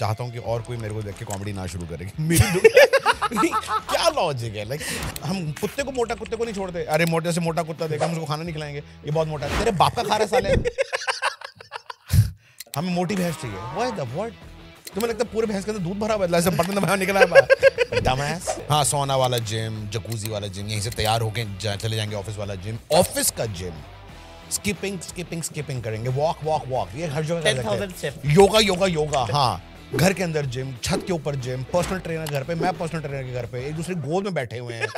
चाहता हूँ कि और कोई मेरे को देख के कॉमेडी ना शुरू करे क्या लॉजिक है लाइक हम कुत्ते को मोटा कुत्ते को नहीं छोड़ते अरे मोटे से मोटा कुत्ता देखा हम उसको खाना नहीं खिलाएंगे ये बहुत मोटा है तेरे बाप का खा रहा साले हमें मोटी भैंस चाहिए व्हाट द व्हाट तुम्हें लगता है पूरे भैंस के अंदर दूध भरा हुआ है ऐसे बर्तन भरा निकला है डमैस हाँ सोना वाला जिम जकूजी वाला जिम यहीं से तैयार होके चले जाएंगे ऑफिस वाला जिम ऑफिस का जिम स्किपिंग स्किपिंग स्किपिंग करेंगे वॉक वॉक वॉक ये हर जगह योगा योगा योगा हाँ घर के अंदर जिम छत के ऊपर जिम पर्सनल ट्रेनर घर पे मैं पर्सनल ट्रेनर के घर पे एक दूसरे गोद में बैठे हुए हैं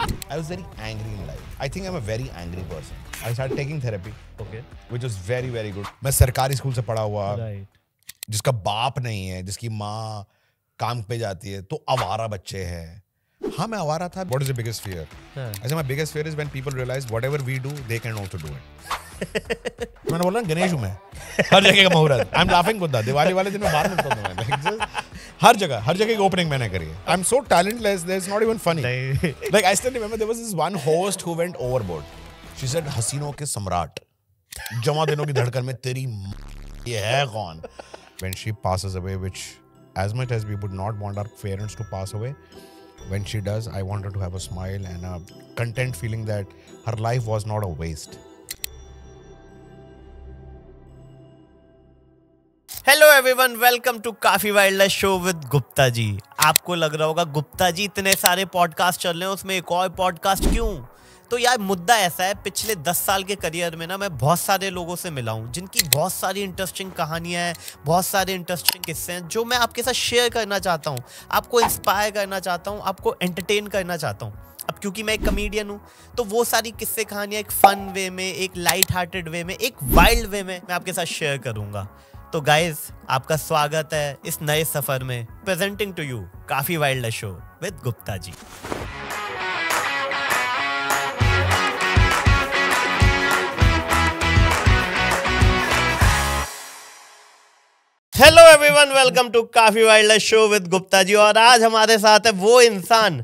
I was very angry in life. I think I'm a very angry person. I started taking therapy. Okay. Which was very very good. मैं सरकारी स्कूल से पढ़ा हुआ right. जिसका बाप नहीं है जिसकी माँ काम पे जाती है तो आवारा बच्चे हैं हाँ मैं आवारा था what is the biggest fear ऐसे my biggest fear is when people realise whatever we do they can also do it मैंने बोला गणेश हूँ मैं हर जगह का मुहूर्त I am laughing Buddha Diwali वाले दिन में बाहर निकलता हूँ मैं हर जगह हर जगह की ओपनिंग मैंने करी है I am so talentless there is not even funny like I still remember there was this one host who went overboard she said हसीनों के सम्राट जमा दिनों की धड़कन में तेरी ये है कौन when she passes away which as much as we would not want our parents to pass away when she does i want her to have a smile and a content feeling that her life was not a waste hello everyone welcome to काफी wild life show with Gupta ji आपको लग रहा होगा गुप्ता जी इतने सारे podcast चल रहे हैं उसमें एक और पॉडकास्ट क्यों तो यार मुद्दा ऐसा है पिछले दस साल के करियर में ना मैं बहुत सारे लोगों से मिला हूँ जिनकी बहुत सारी इंटरेस्टिंग कहानियाँ हैं बहुत सारे इंटरेस्टिंग किस्से हैं जो मैं आपके साथ शेयर करना चाहता हूँ आपको इंस्पायर करना चाहता हूँ आपको एंटरटेन करना चाहता हूँ अब क्योंकि मैं एक कमेडियन हूँ तो वो सारी किस्से कहानियाँ एक फ़न वे में एक लाइट हार्टेड वे में एक वाइल्ड वे में मैं आपके साथ शेयर करूँगा तो गाइस आपका स्वागत है इस नए सफर में प्रेजेंटिंग टू यू काफी wild show with Gupta ji hello everyone welcome to काफी wild show with Gupta ji और आज हमारे साथ है वो इंसान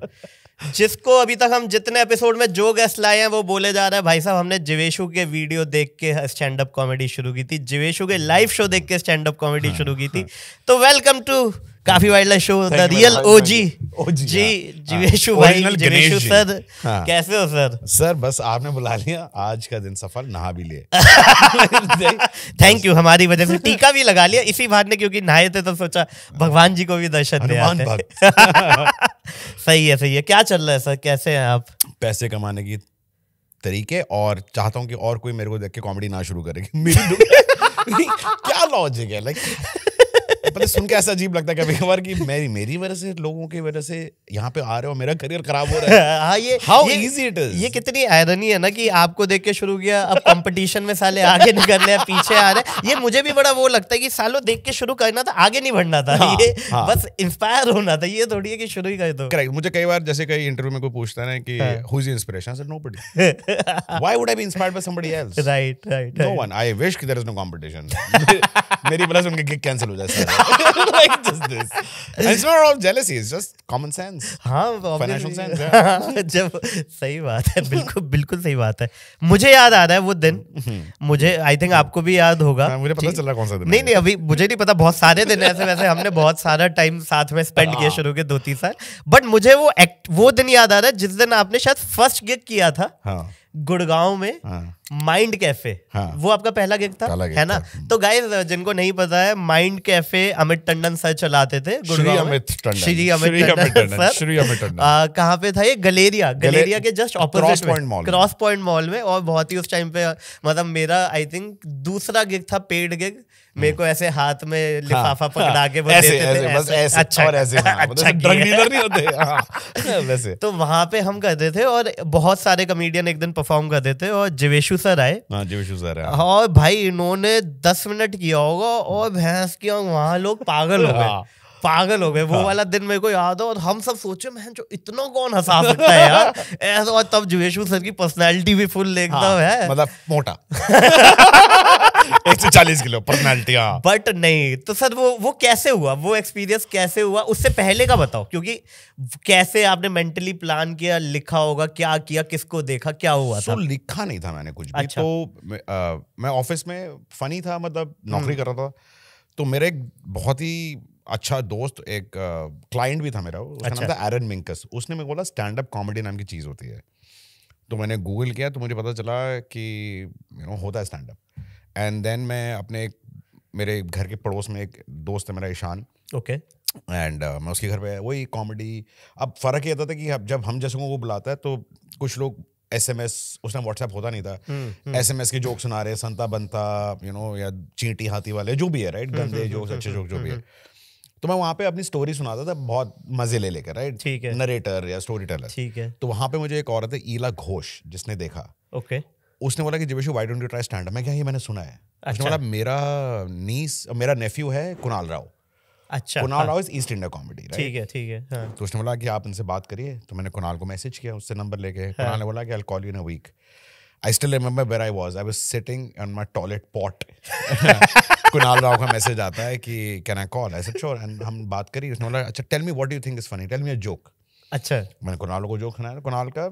जिसको अभी तक हम जितने एपिसोड में जो गेस्ट लाए हैं वो बोले जा रहे हैं भाई साहब हमने जिवेशु के वीडियो देख के स्टैंड अप कॉमेडी शुरू की थी जिवेशु के लाइव शो देख के स्टैंड अप कॉमेडी शुरू की थी हाँ। तो वेलकम टू काफी wild life show the real OG जी हाँ। जीवेशु हाँ। भाई जीवेशु सर हाँ। कैसे हो सर सर बस आपने बुला लिया आज का दिन सफल नहा भी लिए थैंक यू हमारी वजह से टीका भी लगा लिया इसी बात ने क्योंकि नहाए थे तो सोचा भगवान जी को भी दर्शन दे सही है सही है क्या चल रहा है सर कैसे हैं आप पैसे कमाने की तरीके और चाहता हूँ कि और कोई मेरे को देख के कॉमेडी ना शुरू करेगी क्या लॉजिक है लाइक पता सुन के ऐसा अजीब लगता है कभी कभार कि मेरी मेरी वजह से लोगों की वजह से यहाँ पे आ रहे हो मेरा करियर खराब हो रहा है हाँ ये हाउ इजी इट इज ये कितनी आयरनी है ना कि आपको देख के शुरू किया अब कंपटीशन में साले आगे निकल रहे हैं पीछे आ रहे हैं ये मुझे भी बड़ा वो लगता है कि सालों देख के शुरू करना था आगे नहीं बढ़ना था हाँ, ये हाँ। बस इंस्पायर होना था ये थोड़ी है कि शुरू ही कर दो करेक्ट मुझे कई बार जैसे कई इंटरव्यू में कोई पूछता है कि who is inspiration sir nobody why would I be inspired by somebody else right right no one I wish कि देयर इज नो कंपटीशन मेरी वजह उनके उनके कैंसिल हो जाए sir like just this. And it's not all jealousy. It's just common sense. हाँ financial sense. जब सही बात है बिल्कुल बिल्कुल सही बात है मुझे याद आ रहा है वो दिन हम्म। मुझे I think आपको भी याद होगा हाँ, मुझे पता चला कौन सा दिन नहीं नहीं अभी मुझे नहीं पता बहुत सारे दिन ऐसे वैसे हमने बहुत सारा time साथ में spend किया हाँ। शुरू के दो तीन साल But मुझे वो act वो दिन याद आ रहा है जिस दिन आपने शायद first gig किया था हाँ गुड़गांव में हाँ। माइंड कैफे हाँ, वो आपका पहला गिग था है ना तो गाइस जिनको नहीं पता है mind cafe Amit Tandon sir चलाते थे गुड़गांव श्री अमित टंडन सर श्री अमित टंडन कहाँ पे था ये गलेरिया गलेरिया के just opposite mall Cross Point mall में और बहुत ही उस टाइम पे मतलब मेरा आई थिंक दूसरा गिग था पेड गिग मेरे को ऐसे हाथ में लिफाफा हाँ। पकड़ा के हाँ। ऐसे ऐसे बस ऐसे अच्छा और ऐसे हाँ, मतलब अच्छा ड्रग डीलर नहीं होते वैसे तो वहां पे हम करते थे और बहुत सारे कमेडियन एक दिन परफॉर्म करते थे और जिवेशु सर आए हां जिवेशु सर आए और भाई इन्होंने दस मिनट किया होगा और भैंस की वहां लोग पागल हो गए पागल हो गए वो हाँ। वाला दिन मेरे को याद हो और हम सब सोचे मैं जो इतना कौन हंसा सकता है यार ऐसा और तब जुवेशु सर की पर्सनैलिटी भी फुल हाँ, एकदम हाँ, है मतलब मोटा एक सौ चालीस किलो पर्सनैलिटी बट हाँ। नहीं तो सर वो वो कैसे हुआ वो एक्सपीरियंस कैसे हुआ उससे पहले का बताओ क्योंकि कैसे आपने मेंटली प्लान किया लिखा होगा क्या किया किसको देखा क्या हुआ so, था लिखा नहीं था मैंने कुछ भी अच्छा। तो आ, मैं ऑफिस में फनी था मतलब हम्म। नौकरी कर रहा था तो मेरा एक बहुत ही अच्छा दोस्त एक क्लाइंट uh, भी था मेरा उसका अच्छा। नाम था एरन मिंकस उसने मेरे बोला स्टैंड अप कॉमेडी नाम की चीज़ होती है तो मैंने गूगल किया तो मुझे पता चला कि यू नो होता है स्टैंड अप एंड देन मैं अपने एक मेरे घर के पड़ोस में एक दोस्त है मेरा ईशान ओके एंड मैं उसके घर पे वही कॉमेडी अब फ़र्क ये होता था कि अब जब हम जैसे को बुलाता है तो कुछ लोग एस एम एस उस टाइम व्हाट्सएप होता नहीं था एस एम एस के जोक सुना रहे संता बनता यू you नो know, या चींटी हाथी वाले जो भी है राइट हम्म, गंदे हम्म, जोक्स हम्म, अच्छे जोक जो भी है तो मैं वहाँ पे अपनी स्टोरी सुनाता था बहुत मजे ले लेकर राइट ठीक है नरेटर या स्टोरी टेलर ठीक है तो वहाँ पे मुझे एक औरत है ईला घोष जिसने देखा ओके उसने बोला कि Jeeveshu why don't you try stand मैं क्या ये मैंने सुना है अच्छा। बोला मेरा नीस मेरा नेफ्यू है कुणाल राव अच्छा कुणाल हाँ। Rao is East India comedy ठीक है ठीक है हाँ. तो उसने बोला कि आप इनसे बात करिए तो मैंने कुणाल को मैसेज किया उससे नंबर लेके हाँ। कुणाल ने बोला कि I call you in a week I still remember where I was. I was sitting on my toilet pot Kunal Rao का मैसेज आता है कि can I call I said sure and हम बात करी उसने बोला अच्छा tell me what do you think is funny tell me a joke अच्छा मैंने कुणाल को जोक सुनाया कुणाल का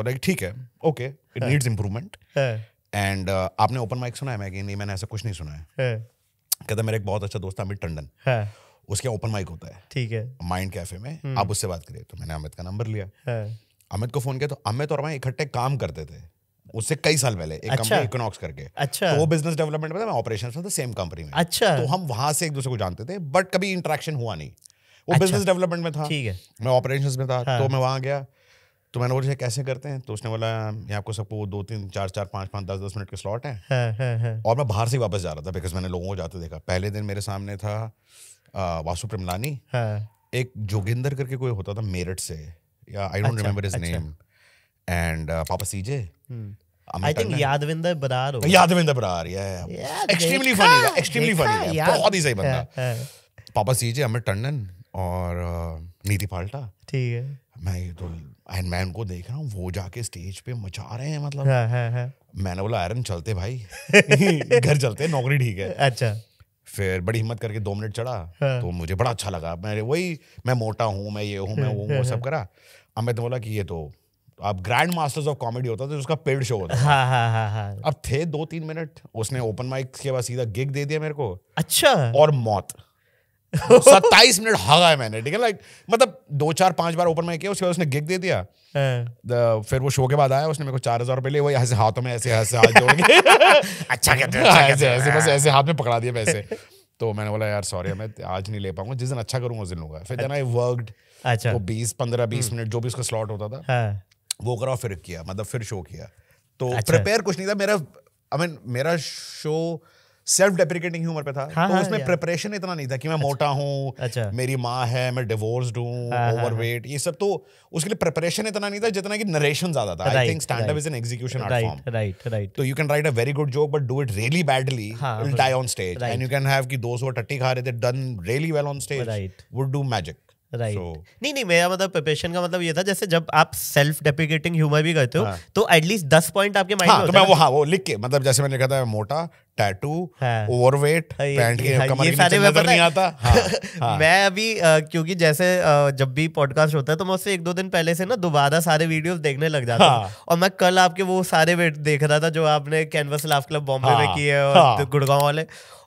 बोला ठीक है okay it needs improvement and आपने ओपन माइक सुना है मैं कि नहीं मैंने ऐसा कुछ नहीं सुना हाँ। है कहता मेरा एक बहुत अच्छा दोस्त है अमित टंडन हाँ। उसके ओपन माइक होता है ठीक है माइंड कैफे में हम्म। आप उससे बात करिए तो मैंने अमित का नंबर लिया हाँ। अमित को फोन किया तो अमित और मैं इकट्ठे काम करते थे उससे कई साल पहले एक अच्छा, कंपनी इकोनॉक्स करके अच्छा तो वो बिजनेस डेवलपमेंट में ऑपरेशन था सेम कंपनी में अच्छा तो हम वहां से एक दूसरे को जानते थे बट कभी इंट्रैक्शन हुआ नहीं वो बिजनेस अच्छा। डेवलपमेंट में था ठीक है मैं ऑपरेशन में था हाँ। तो मैं वहां गया तो मैंने बोला कैसे करते हैं तो उसने बोला ये आपको सबको दो तीन चार चार पाँच पाँच दस दस मिनट के स्लॉट हैं हाँ, हाँ, हाँ. और मैं बाहर से वापस जा रहा था बिकॉज मैंने लोगों को जाते देखा पहले दिन मेरे सामने था वासु प्रमलानी हाँ। एक जोगिंदर करके कोई होता था मेरठ से या I don't remember his name and पापा CJ I think Yadavinder Brar Yadavinder Yadvinder Brar yeah, yeah. extremely funny extremely funny guy बहुत ही सही बंदा पापा सीजे अमित टंडन और नीति uh, पाल्टा ठीक है मैं ये तो एंड मैं उनको देख रहा हूँ वो जाके स्टेज पे मचा रहे हैं मतलब हाँ, हाँ, हाँ. मैंने बोला आयरन चलते भाई घर चलते नौकरी ठीक है अच्छा फिर बड़ी हिम्मत करके दो मिनट चढ़ा हाँ. तो मुझे बड़ा अच्छा लगा मैं वही मैं मोटा हूँ मैं ये हूँ मैं हाँ, वो हाँ, वो सब हाँ। करा अमित ने बोला कि ये तो अब ग्रैंड मास्टर्स ऑफ कॉमेडी होता था तो उसका पेड शो होता था हाँ, हाँ, हाँ, अब थे दो तीन मिनट उसने ओपन माइक के बाद सीधा गिग दे दिया मेरे को अच्छा और मौत सत्ताईस मिनट हगा है मैंने ठीक है लाइक मतलब दो चार पांच बार ओपन माइक किया उसके बाद उसने गिग दे दिया फिर वो शो के बाद आया उसने मेरे को चार हजार रुपए लिए वही ऐसे हाथों में ऐसे ऐसे हाथ जोड़ के अच्छा क्या हैं अच्छा ऐसे ऐसे बस ऐसे हाथ में पकड़ा दिया पैसे तो मैंने बोला यार सॉरी मैं आज नहीं ले पाऊंगा जिस दिन अच्छा करूंगा उस दिन लूंगा फिर देन आई वर्कड अच्छा वो बीस पंद्रह बीस मिनट हम्म। जो भी उसका स्लॉट होता था वो करा फिर किया मतलब फिर शो किया तो प्रिपेयर अच्छा। कुछ नहीं था मेरा आई मीन मेरा शो सेल्फ डेप्रिकेटिंग ह्यूमर पे था हाँ, तो हाँ, उसमें प्रिपरेशन इतना नहीं था कि मैं अच्छा, मोटा हूँ अच्छा, मेरी माँ है मैं डिवोर्स्ड हूँ ओवरवेट हाँ, हाँ, ये सब तो उसके लिए प्रिपरेशन इतना नहीं था जितना कि नरेशन ज्यादा था I think stand up is an execution art form right right तो you can write a very good joke but do it really badly will die on stage and you can have कि 200 टट्टी खा रहे थे done really well on stage would do magic right right. so, नहीं नहीं मेरा मतलब preparation का मतलब ये था जैसे जब आप सेल्फ डेप्रिकेटिंग ह्यूमर भी करते हो हाँ. तो एटलीस्ट दस पॉइंट आपके माइंड हाँ, तो मैं वो हाँ वो लिख के मतलब जैसे मैंने कहा था मोटा टैटू ओवरवेट पैंट के हाँ, कमर ये सारे में नहीं आता हाँ, हाँ. मैं अभी आ, क्योंकि जैसे आ, जब भी पॉडकास्ट होता है तो मैं उससे एक दो दिन पहले से ना दोबारा सारे वीडियोस देखने लग जाता हूँ हाँ। और मैं कल आपके वो सारे वेट देख रहा था जो आपने कैनवस लाफ क्लब बॉम्बे हाँ. में किए और हाँ. गुड़गांव वाले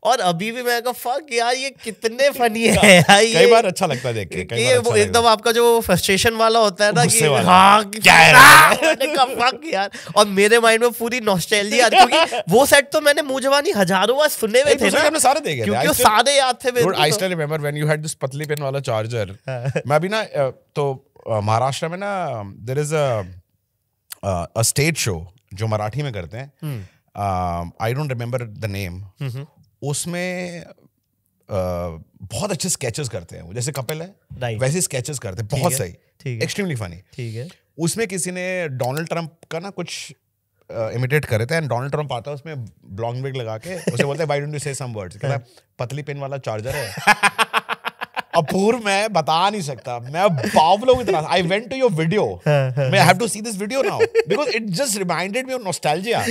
और अभी भी मैं फक यार ये कितने फनी है यार ये कई बार अच्छा लगता है देख के ये अच्छा वो अच्छा एकदम आपका जो फ्रस्ट्रेशन वाला होता है ना कि हाँ क्या है रहा? फक यार और मेरे माइंड में पूरी नॉस्टैल्जिया क्योंकि वो सेट तो मैंने मुंह जवानी हजारों बार सुने हुए थे ना सारे देखे क्योंकि सादे याद थे I still remember when you had this पतली पेन वाला चार्जर हाँ। मैं भी ना तो महाराष्ट्र में ना there is a stage show जो मराठी में करते हैं I don't remember the name उसमें बहुत अच्छे स्केचेस करते हैं जैसे कपिल है वैसे स्केचेस करते हैं बहुत सही एक्सट्रीमली फनी ठीक है उसमें किसी ने डोनाल्ड ट्रंप का ना कुछ इमिटेट uh, करे थे एंड डोनाल्ड ट्रंप आता है उसमें ब्लॉन्ग बेग लगा के उसे बोलते हैं वाई डोंट यू से सम वर्ड्स कहता पतली पेन वाला चार्जर है अपूर्व मैं बता नहीं सकता मैं बावलो की तरह I went to your video मैं have to see this video now because it just reminded me of nostalgia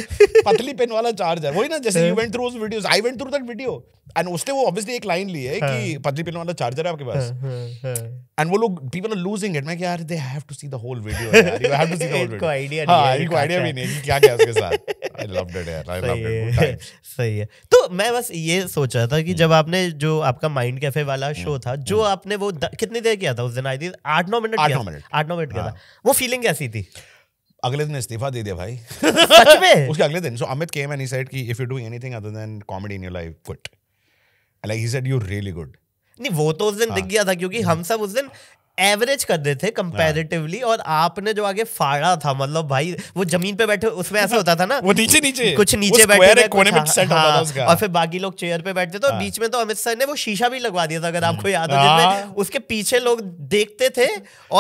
पतली पेन वाला चार्जर वही ना जैसे you went through those videos I went through that video and उसने वो obviously एक line ली है हाँ। कि पतली पेन वाला चार्जर है आपके पास एंड हाँ, हाँ, वो लोग पीपल आर लूजिंग इट मैं यार they have to see the whole video यार you have to see the whole video idea नहीं है इनको आईडिया भी नहीं क्या क्या उसके साथ आई लव्ड इट यार आई लव्ड इट सही है तो मैं बस ये सोच रहा था कि हम्म। जब आपने जो आपका माइंड कैफे वाला शो हम्म। था जो आपने वो कितनी देर किया था उस दिन आई थी आठ नौ मिनट आठ नौ मिनट आठ नौ मिनट किया हाँ। था वो फीलिंग कैसी थी अगले दिन इस्तीफा दे दिया भाई सच में उसके अगले दिन so Amit came and he said कि if you do anything other than comedy in your life quit like he said you really good नहीं वो तो उस दिन हाँ. दिख गया था क्योंकि हम्म। हम सब उस दिन एवरेज कर रहे थे कंपैरेटिवली और आपने जो आगे फाड़ा था मतलब भाई वो जमीन पे बैठे उसमें ऐसा होता था ना वो नीचे नीचे कुछ नीचे बैठे कोने में सेट हाँ, होता था और फिर बाकी लोग चेयर पे बैठते थे तो हाँ। बीच में तो अमित शाह ने वो शीशा भी लगवा दिया था अगर आपको याद हो जिसमें हाँ। उसके पीछे लोग देखते थे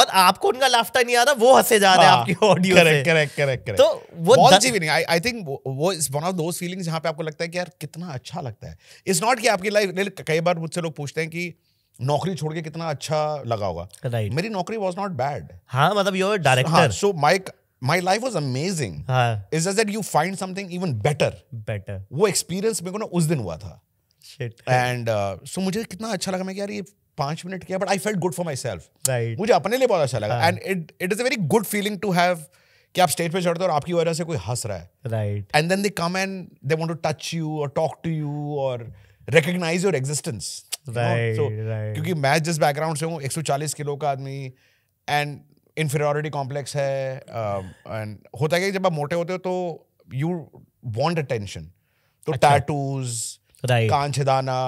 और आपको उनका लाफ्टर नहीं आ रहा वो हंसे जा रहे हैं हाँ। आपकी ऑडियो करेक्ट करेक्ट करेक्ट तो वो आई थिंक वो is one of those feelings जहां पे आपको लगता है कि यार कितना अच्छा लगता है इट्स नॉट कि आपकी लाइफ कई बार मुझसे लोग पूछते हैं कि नौकरी छोड़ के कितना अच्छा लगा होगा right. मेरी नौकरी वॉज नॉट बैड हाँ मतलब your director so my my life was amazing you find something even better better वो एक्सपीरियंस मेरे को ना उस दिन हुआ था एंड सो uh, मुझे कितना अच्छा लगा मैं यार ये पांच मिनट किया but I felt good for myself मुझे अपने लिए बहुत अच्छा लगा and it it is a very good feeling to have कि आप स्टेज पे चढ़ते हो और आपकी वजह से कोई हंस रहा है right and then they come and they want to touch you और टॉक टू यू और रिकग्नाइज योर एग्जिस्टेंस क्योंकि मैं जिस बैकग्राउंड से हूँ एक किलो का आदमी एंड इन्फेरिटी कॉम्प्लेक्स है एंड um, uh, होता है कि जब आप मोटे होते हो तो यू वॉन्ट अटेंशन तो टैटूज कान छिदाना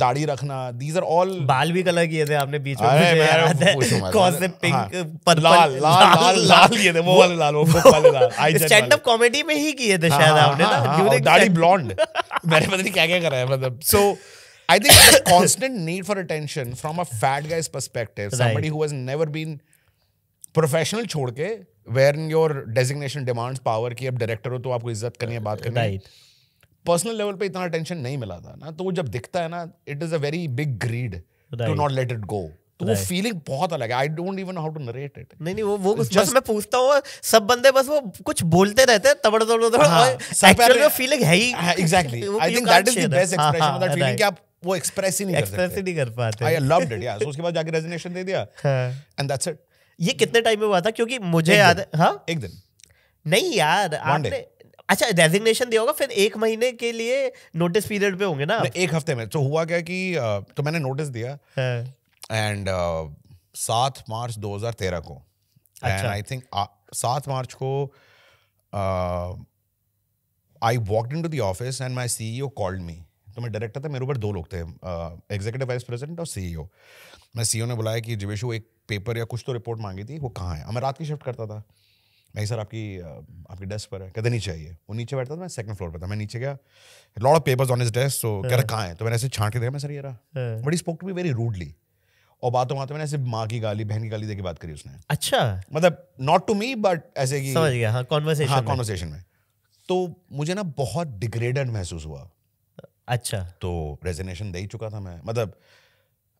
दाढ़ी रखना दीज आर ऑल बाल भी कलर किए थे आपने बीच में कौन से पिंक पर्पल हाँ। लाल लाल लाल किए थे वो वाले लाल वो वाले लाल स्टैंड अप कॉमेडी में ही किए थे शायद हाँ, हाँ, आपने ना दाढ़ी ब्लॉन्ड मैंने पता नहीं क्या क्या करा है मतलब सो I think the constant need for attention from a fat guy's perspective, right. somebody who has never been professional, छोड़ के where in your designation demands power की अब डायरेक्टर हो तो आपको इज्जत करनी है बात करनी है पर्सनल लेवल पे इतना अटेंशन नहीं मिला था ना तो वो जब दिखता है ना it is a very big greed to not let it go तो वो फीलिंग बहुत अलग है I don't even how to narrate it नहीं नहीं वो वो Just, बस मैं पूछता हूँ सब बंदे बस वो कुछ बोलते रहते हैं तबड़ तबड़ तबड़ एक्चुअली वो फीलिंग है ही exactly I think that is the best expression of that feeling कि आप वो एक्सप्रेस ही नहीं एक्सप्रेस ही नहीं कर पाते आई लव्ड इट यार उसके बाद जाके रेजिग्नेशन दे दिया एंड दैट्स इट ये कितने टाइम में हुआ था क्योंकि मुझे याद है हाँ एक दिन नहीं यार आपने अच्छा रेजिग्नेशन दिया होगा फिर एक महीने के लिए नोटिस पीरियड पे होंगे ना एक हफ्ते में तो हुआ क्या कि तो मैंने नोटिस दिया एंड हाँ। सात मार्च 2013 को एंड आई थिंक सात मार्च को I walk into the office and my C E O called me तो मैं डायरेक्टर था मेरे ऊपर दो लोग थे एग्जीक्यूटिव वाइस प्रेसिडेंट और सीईओ e मैं सीईओ e ने बुलाया कि जिवेशु एक पेपर या कुछ तो रिपोर्ट मांगी थी वो कहाँ है मैं रात की शिफ्ट करता था नहीं सर आपकी आपकी डेस्क पर है कहते नहीं चाहिए वो नीचे बैठता था मैं सेकंड फ्लोर पर था मैं नीचे गया load of papers on his desk तो कह रहा हाँ। कहाँ है तो मैंने ऐसे छाट के देखा मैं सर ये रहा but he spoke to be very rudely और बातों बातों मैंने ऐसे माँ की गाली बहन की गाली देखी बात करी उसने अच्छा मतलब नॉट टू मी बट ऐसे की समझ गया हाँ कॉन्वर्सेशन हाँ में।, में तो मुझे ना बहुत डिग्रेडेड महसूस हुआ अच्छा तो रेजिग्नेशन दे ही चुका था मैं मतलब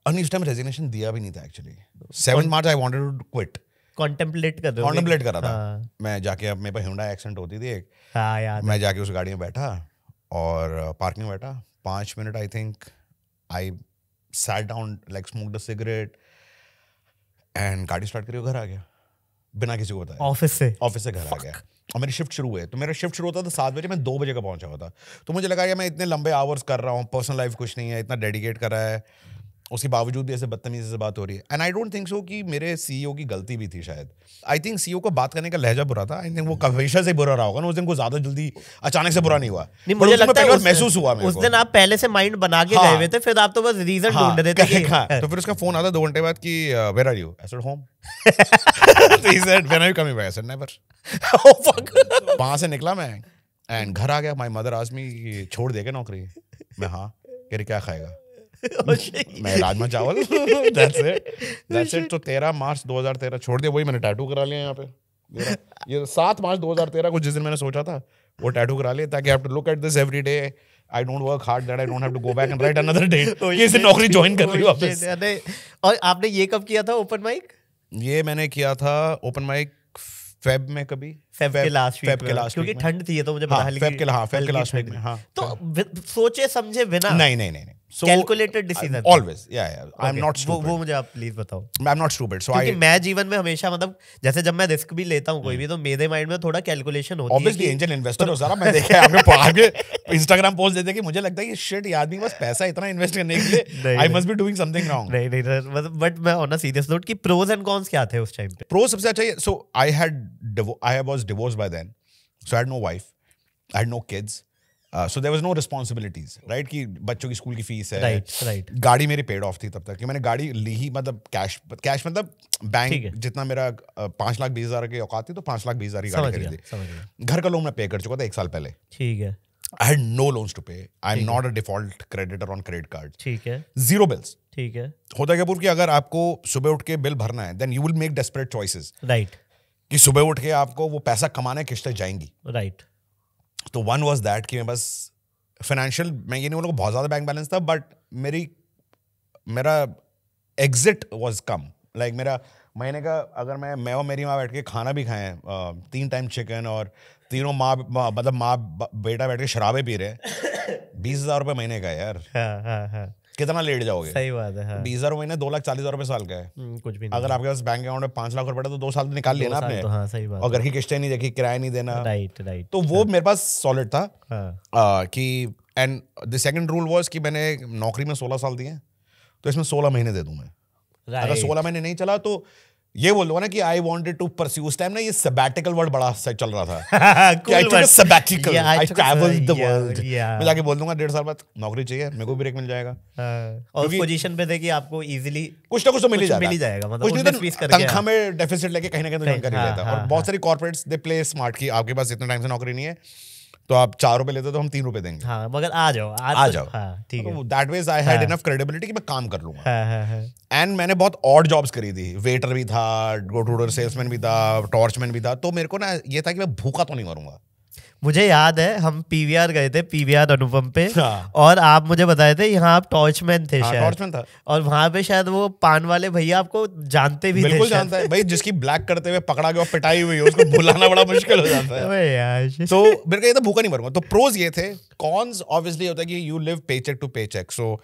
अन इस टाइम रेजिग्नेशन दिया भी नहीं था actually seven March I wanted to quit contemplate कर कॉन्टेम्पलेट करा था हाँ। मैं जाके अब मेरे पास हिंडा एक्सेंट होती थी एक हाँ, मैं जाके उस गाड़ी में बैठा और पार्किंग में बैठा पाँच minute I think I sat down like smoke the cigarette and गाड़ी स्टार्ट करी घर आ गया बिना किसी को बताया ऑफिस से ऑफिस से घर आ गया और मेरी शिफ्ट शुरू हुए तो मेरा शिफ्ट शुरू होता था सात बजे मैं दो बजे का पहुंचा हुआ था तो मुझे लगा यार मैं इतने लंबे आवर्स कर रहा हूँ पर्सनल लाइफ कुछ नहीं है इतना डेडिकेट कर रहा है उसके बावजूद भी ऐसे बदतमीजी से बात हो रही है and I don't think so कि मेरे सीईओ e की गलती भी थी शायद आई थिंक सीईओ को बात करने का लहजा बुरा था आई थिंक वो हमेशा से बुरा रहा होगा ना उस दिन को ज्यादा जल्दी अचानक से बुरा नहीं हुआ नहीं, मुझे लगता है महसूस हुआ उस दिन आप पहले से माइंड बना के गए हाँ। हुए थे फिर आप तो बस रीजन हाँ, ढूंढ रहे थे तो फिर उसका फोन आता दो घंटे बाद की where are you I home he said when are you coming back I said never वहां से निकला मैं एंड घर आ गया माय मदर आज मी छोड़ देगा नौकरी मैं हाँ कह रही क्या खाएगा मैं राजमा चावल दैट्स इट दैट्स इट तो 13 मार्च 2013 छोड़ दिया वही मैंने टैटू करा लिया यहाँ पे ये सात मार्च 2013 को जिस दिन मैंने सोचा था वो टैटू करा लिया ताकि have to look at this every day I don't work hard that I don't have to go back and write another day ये इसे नौकरी ज्वाइन कर ली वापस और आपने ये कब किया था ओपन माइक ये मैंने किया था ओपन माइक फेब में कभी फेब, फेब के लास्ट फेब के लास्ट क्योंकि ठंड थी तो मुझे हाँ, फेब के हाँ फेब के लास्ट में हाँ तो सोचे समझे बिना नहीं नहीं नहीं I, I, जीवन में हमेशा मतलब जैसे जब मैं रिस्क भी लेता हूँ कोई hmm. भी तो मेरे माइंड में थोड़ा कैलकुलेशन इंस्टाग्राम पोस्ट देते मुझे लगता है बस पैसा इतना इन्वेस्ट करने के लिए बट मतलब, मैं serious note pros and cons क्या थे उस टाइम पे सबसे अच्छा so I had I was divorce by then so I had no wife I had no kids so there was no responsibilities right कि बच्चों की स्कूल की फीस है राइट right, राइट right. गाड़ी मेरी पेड ऑफ थी तब तक कि मैंने गाड़ी ली ही मतलब कैश कैश मतलब बैंक जितना मेरा पाँच लाख बीस हज़ार की औकात थी तो पाँच लाख बीस हज़ार की गाड़ी खरीदी घर का लोन मैं पे कर चुका था एक साल पहले ठीक है I had no loans to pay I am not a default creditor on credit card ठीक है जीरो बिल्स ठीक है होता क्या कि अगर आपको सुबह उठ के बिल भरना है then you will make desperate choices right कि सुबह उठ के आपको वो पैसा कमाने किश्तें जाएंगी राइट right. तो वन वॉज दैट कि मैं बस फाइनेंशियल मैं ये नहीं बोलूँ बहुत ज़्यादा बैंक बैलेंस था बट मेरी मेरा एग्जिट वॉज कम लाइक मेरा महीने का अगर मैं मैं और मेरी माँ बैठ के खाना भी खाएं तीन टाइम चिकन और तीनों माँ मतलब माँ बेटा बैठ के शराबे पी रहे हैं बीस हज़ार रुपये महीने का यार हाँ, हाँ, हाँ। कितना लेट जाओगे सही बात है हाँ। बीस हजार महीने दो लाख चालीस हजार रुपए साल का है हम्म, कुछ भी नहीं। अगर आपके पास बैंक अकाउंट में पांच लाख रुपए तो दो साल तो निकाल लेना आपने तो हाँ, सही बात और घर की किस्तें नहीं देखी किराया नहीं देना राइट राइट तो वो हाँ। मेरे पास सॉलिड था हाँ। आ, कि and the second rule was कि मैंने नौकरी में सोलह साल दिए तो इसमें सोलह महीने दे दूं मैं अगर सोलह महीने नहीं चला तो ये बोल दो ना कि आई वॉन्टेड टू परस्यू उस टाइम ना ये सबैटिकल वर्ड बड़ा सा चल रहा था sabbatical I travel the world मैं जाके बोल दूंगा डेढ़ साल बाद नौकरी चाहिए मेरे को ब्रेक मिल जाएगा हाँ। और पोजीशन पे देखिए आपको इजीली कुछ ना कुछ तो मिल ही जाएगा मिल ही जाएगा मतलब कुछ नहीं तो तनख्वाह में डेफिसिट लेके कहीं ना कहीं तो कर ही हाँ, लेता और हाँ, बहुत सारी कॉर्पोरेट्स दे प्ले स्मार्ट की आपके पास इतने टाइम से नौकरी नहीं है तो आप चार रुपए लेते तो हम तीन रुपए देंगे हाँ, मगर आ जाओ आ, आ तो- जाओ हाँ, ठीक तो हाँ, है that was I had enough credibility कि मैं काम कर लूंगा एंड हाँ, हाँ, हाँ. मैंने बहुत ऑड जॉब्स करी थी वेटर भी था गोटूडर सेल्समैन भी था टॉर्चमैन भी था तो मेरे को ना ये था कि मैं भूखा तो नहीं मरूंगा मुझे याद है हम पीवीआर गए थे पीवीआर अनुपम पे हाँ। और आप मुझे बताए थे यहाँ आप टॉर्चमैन थे हाँ, टॉर्चमैन था और वहां पे शायद वो पान वाले भैया आपको जानते भी बिल्कुल जानता है भाई जिसकी ब्लैक करते हुए पकड़ा गया पिटाई हुई उसको भुलाना बड़ा मुश्किल हो जाता है तो मेरे को ये तो भूखा नहीं मरूंगा तो प्रोज ये थे कॉन्स ऑब्वियसली होता है कि you live pay check to pay check so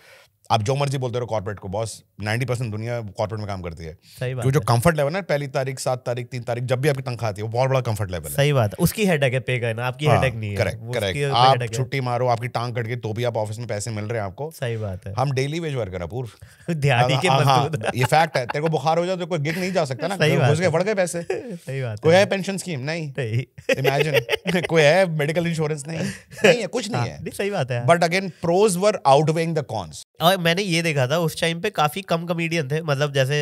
आप जो मर्जी बोलते रहो कॉर्पोरेट को बॉस नाइनटी परसेंट दुनिया कॉर्पोरेट में काम करती है सही बात जो कंफर्ट लेवल ना पहली तारीख सात तारीख तीन तारीख जब भी आपकी तनख्वाह आती है वो बहुत बड़ा कंफर्ट लेवल है सही बात है उसकी हेडेक है पे ना आपकी हाँ, हेडेक नहीं करेक्ट करेक्ट आप छुट्टी मारो आपकी टांग कट गई तो भी आप ऑफिस में पैसे मिल रहे हैं आपको सही बात है हम डेली वेज वर्कर अपूर्व दिहाड़ी हाँ, के हाँ, हाँ, ये फैक्ट है तेरे को बुखार हो जाए तो कोई गिग नहीं जा सकता ना घुस गए बढ़ गए पैसे सही बात कोई है पेंशन स्कीम नहीं इमेजिन कोई है मेडिकल इंश्योरेंस नहीं है कुछ नहीं है सही बात है but again pros were out the cons मैंने ये देखा था उस टाइम पे काफी कम कॉमेडियन थे मतलब जैसे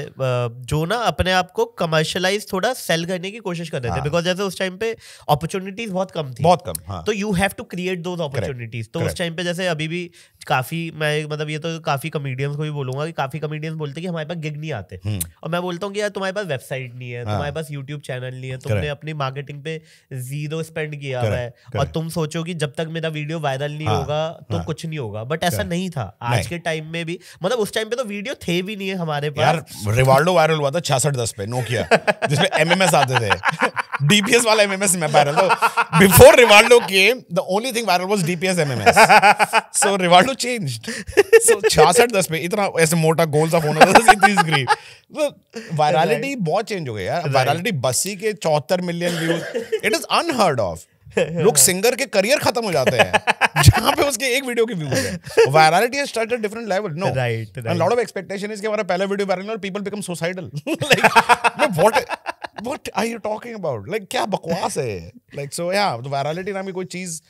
जो ना अपने आप को कमर्शलाइज थोड़ा सेल करने की कोशिश कर रहे थे बिकॉज हाँ। जैसे उस टाइम पे अपॉर्चुनिटीज बहुत कम थी बहुत कम हाँ. तो यू हैव टू क्रिएट दो अपॉर्चुनिटीज तो उस टाइम पे जैसे अभी भी काफी मैं मतलब ये तो काफी कॉमेडियंस को भी बोलूंगा कि काफी कॉमेडियंस बोलते हैं कि हमारे पास गिग नहीं आते हम्म। और मैं बोलता हूँ कि यार तुम्हारे पास वेबसाइट नहीं है हाँ। तुम्हारे पास यूट्यूब चैनल नहीं है तुमने अपनी मार्केटिंग पे जीरो स्पेंड किया हुआ है और तुम सोचो कि जब तक मेरा वीडियो वायरल नहीं हाँ, होगा तो कुछ नहीं होगा बट ऐसा नहीं था आज के टाइम टाइम में भी मतलब उस टाइम पे तो वीडियो थे भी नहीं है हमारे पास यार रिवाल्डो वायरल हुआ था छियासठ दस पे नोकिया जिसमें एमएमएस आते थे डीपीएस वाला एमएमएस में वायरल तो before Rivaldo came the only thing viral was DPS MMS so Rivaldo change so 66 10 पे इतना ऐसे मोटा गोल सा फोन होता था इट इज ग्रेट वायरलिटी बहुत चेंज हो गया यार वायरलिटी बस्सी के चौहत्तर million views it is unheard of लोग सिंगर के करियर खत्म हो जाते हैं जहां पे उसके एक वीडियो के व्यूज है virality has started different level no right a lot of expectation is कि हमारा पहला वीडियो वायरल और people become suicidal like what what are you talking about like क्या बकवास है लाइक सो या द वायरलिटी नाम की कोई चीज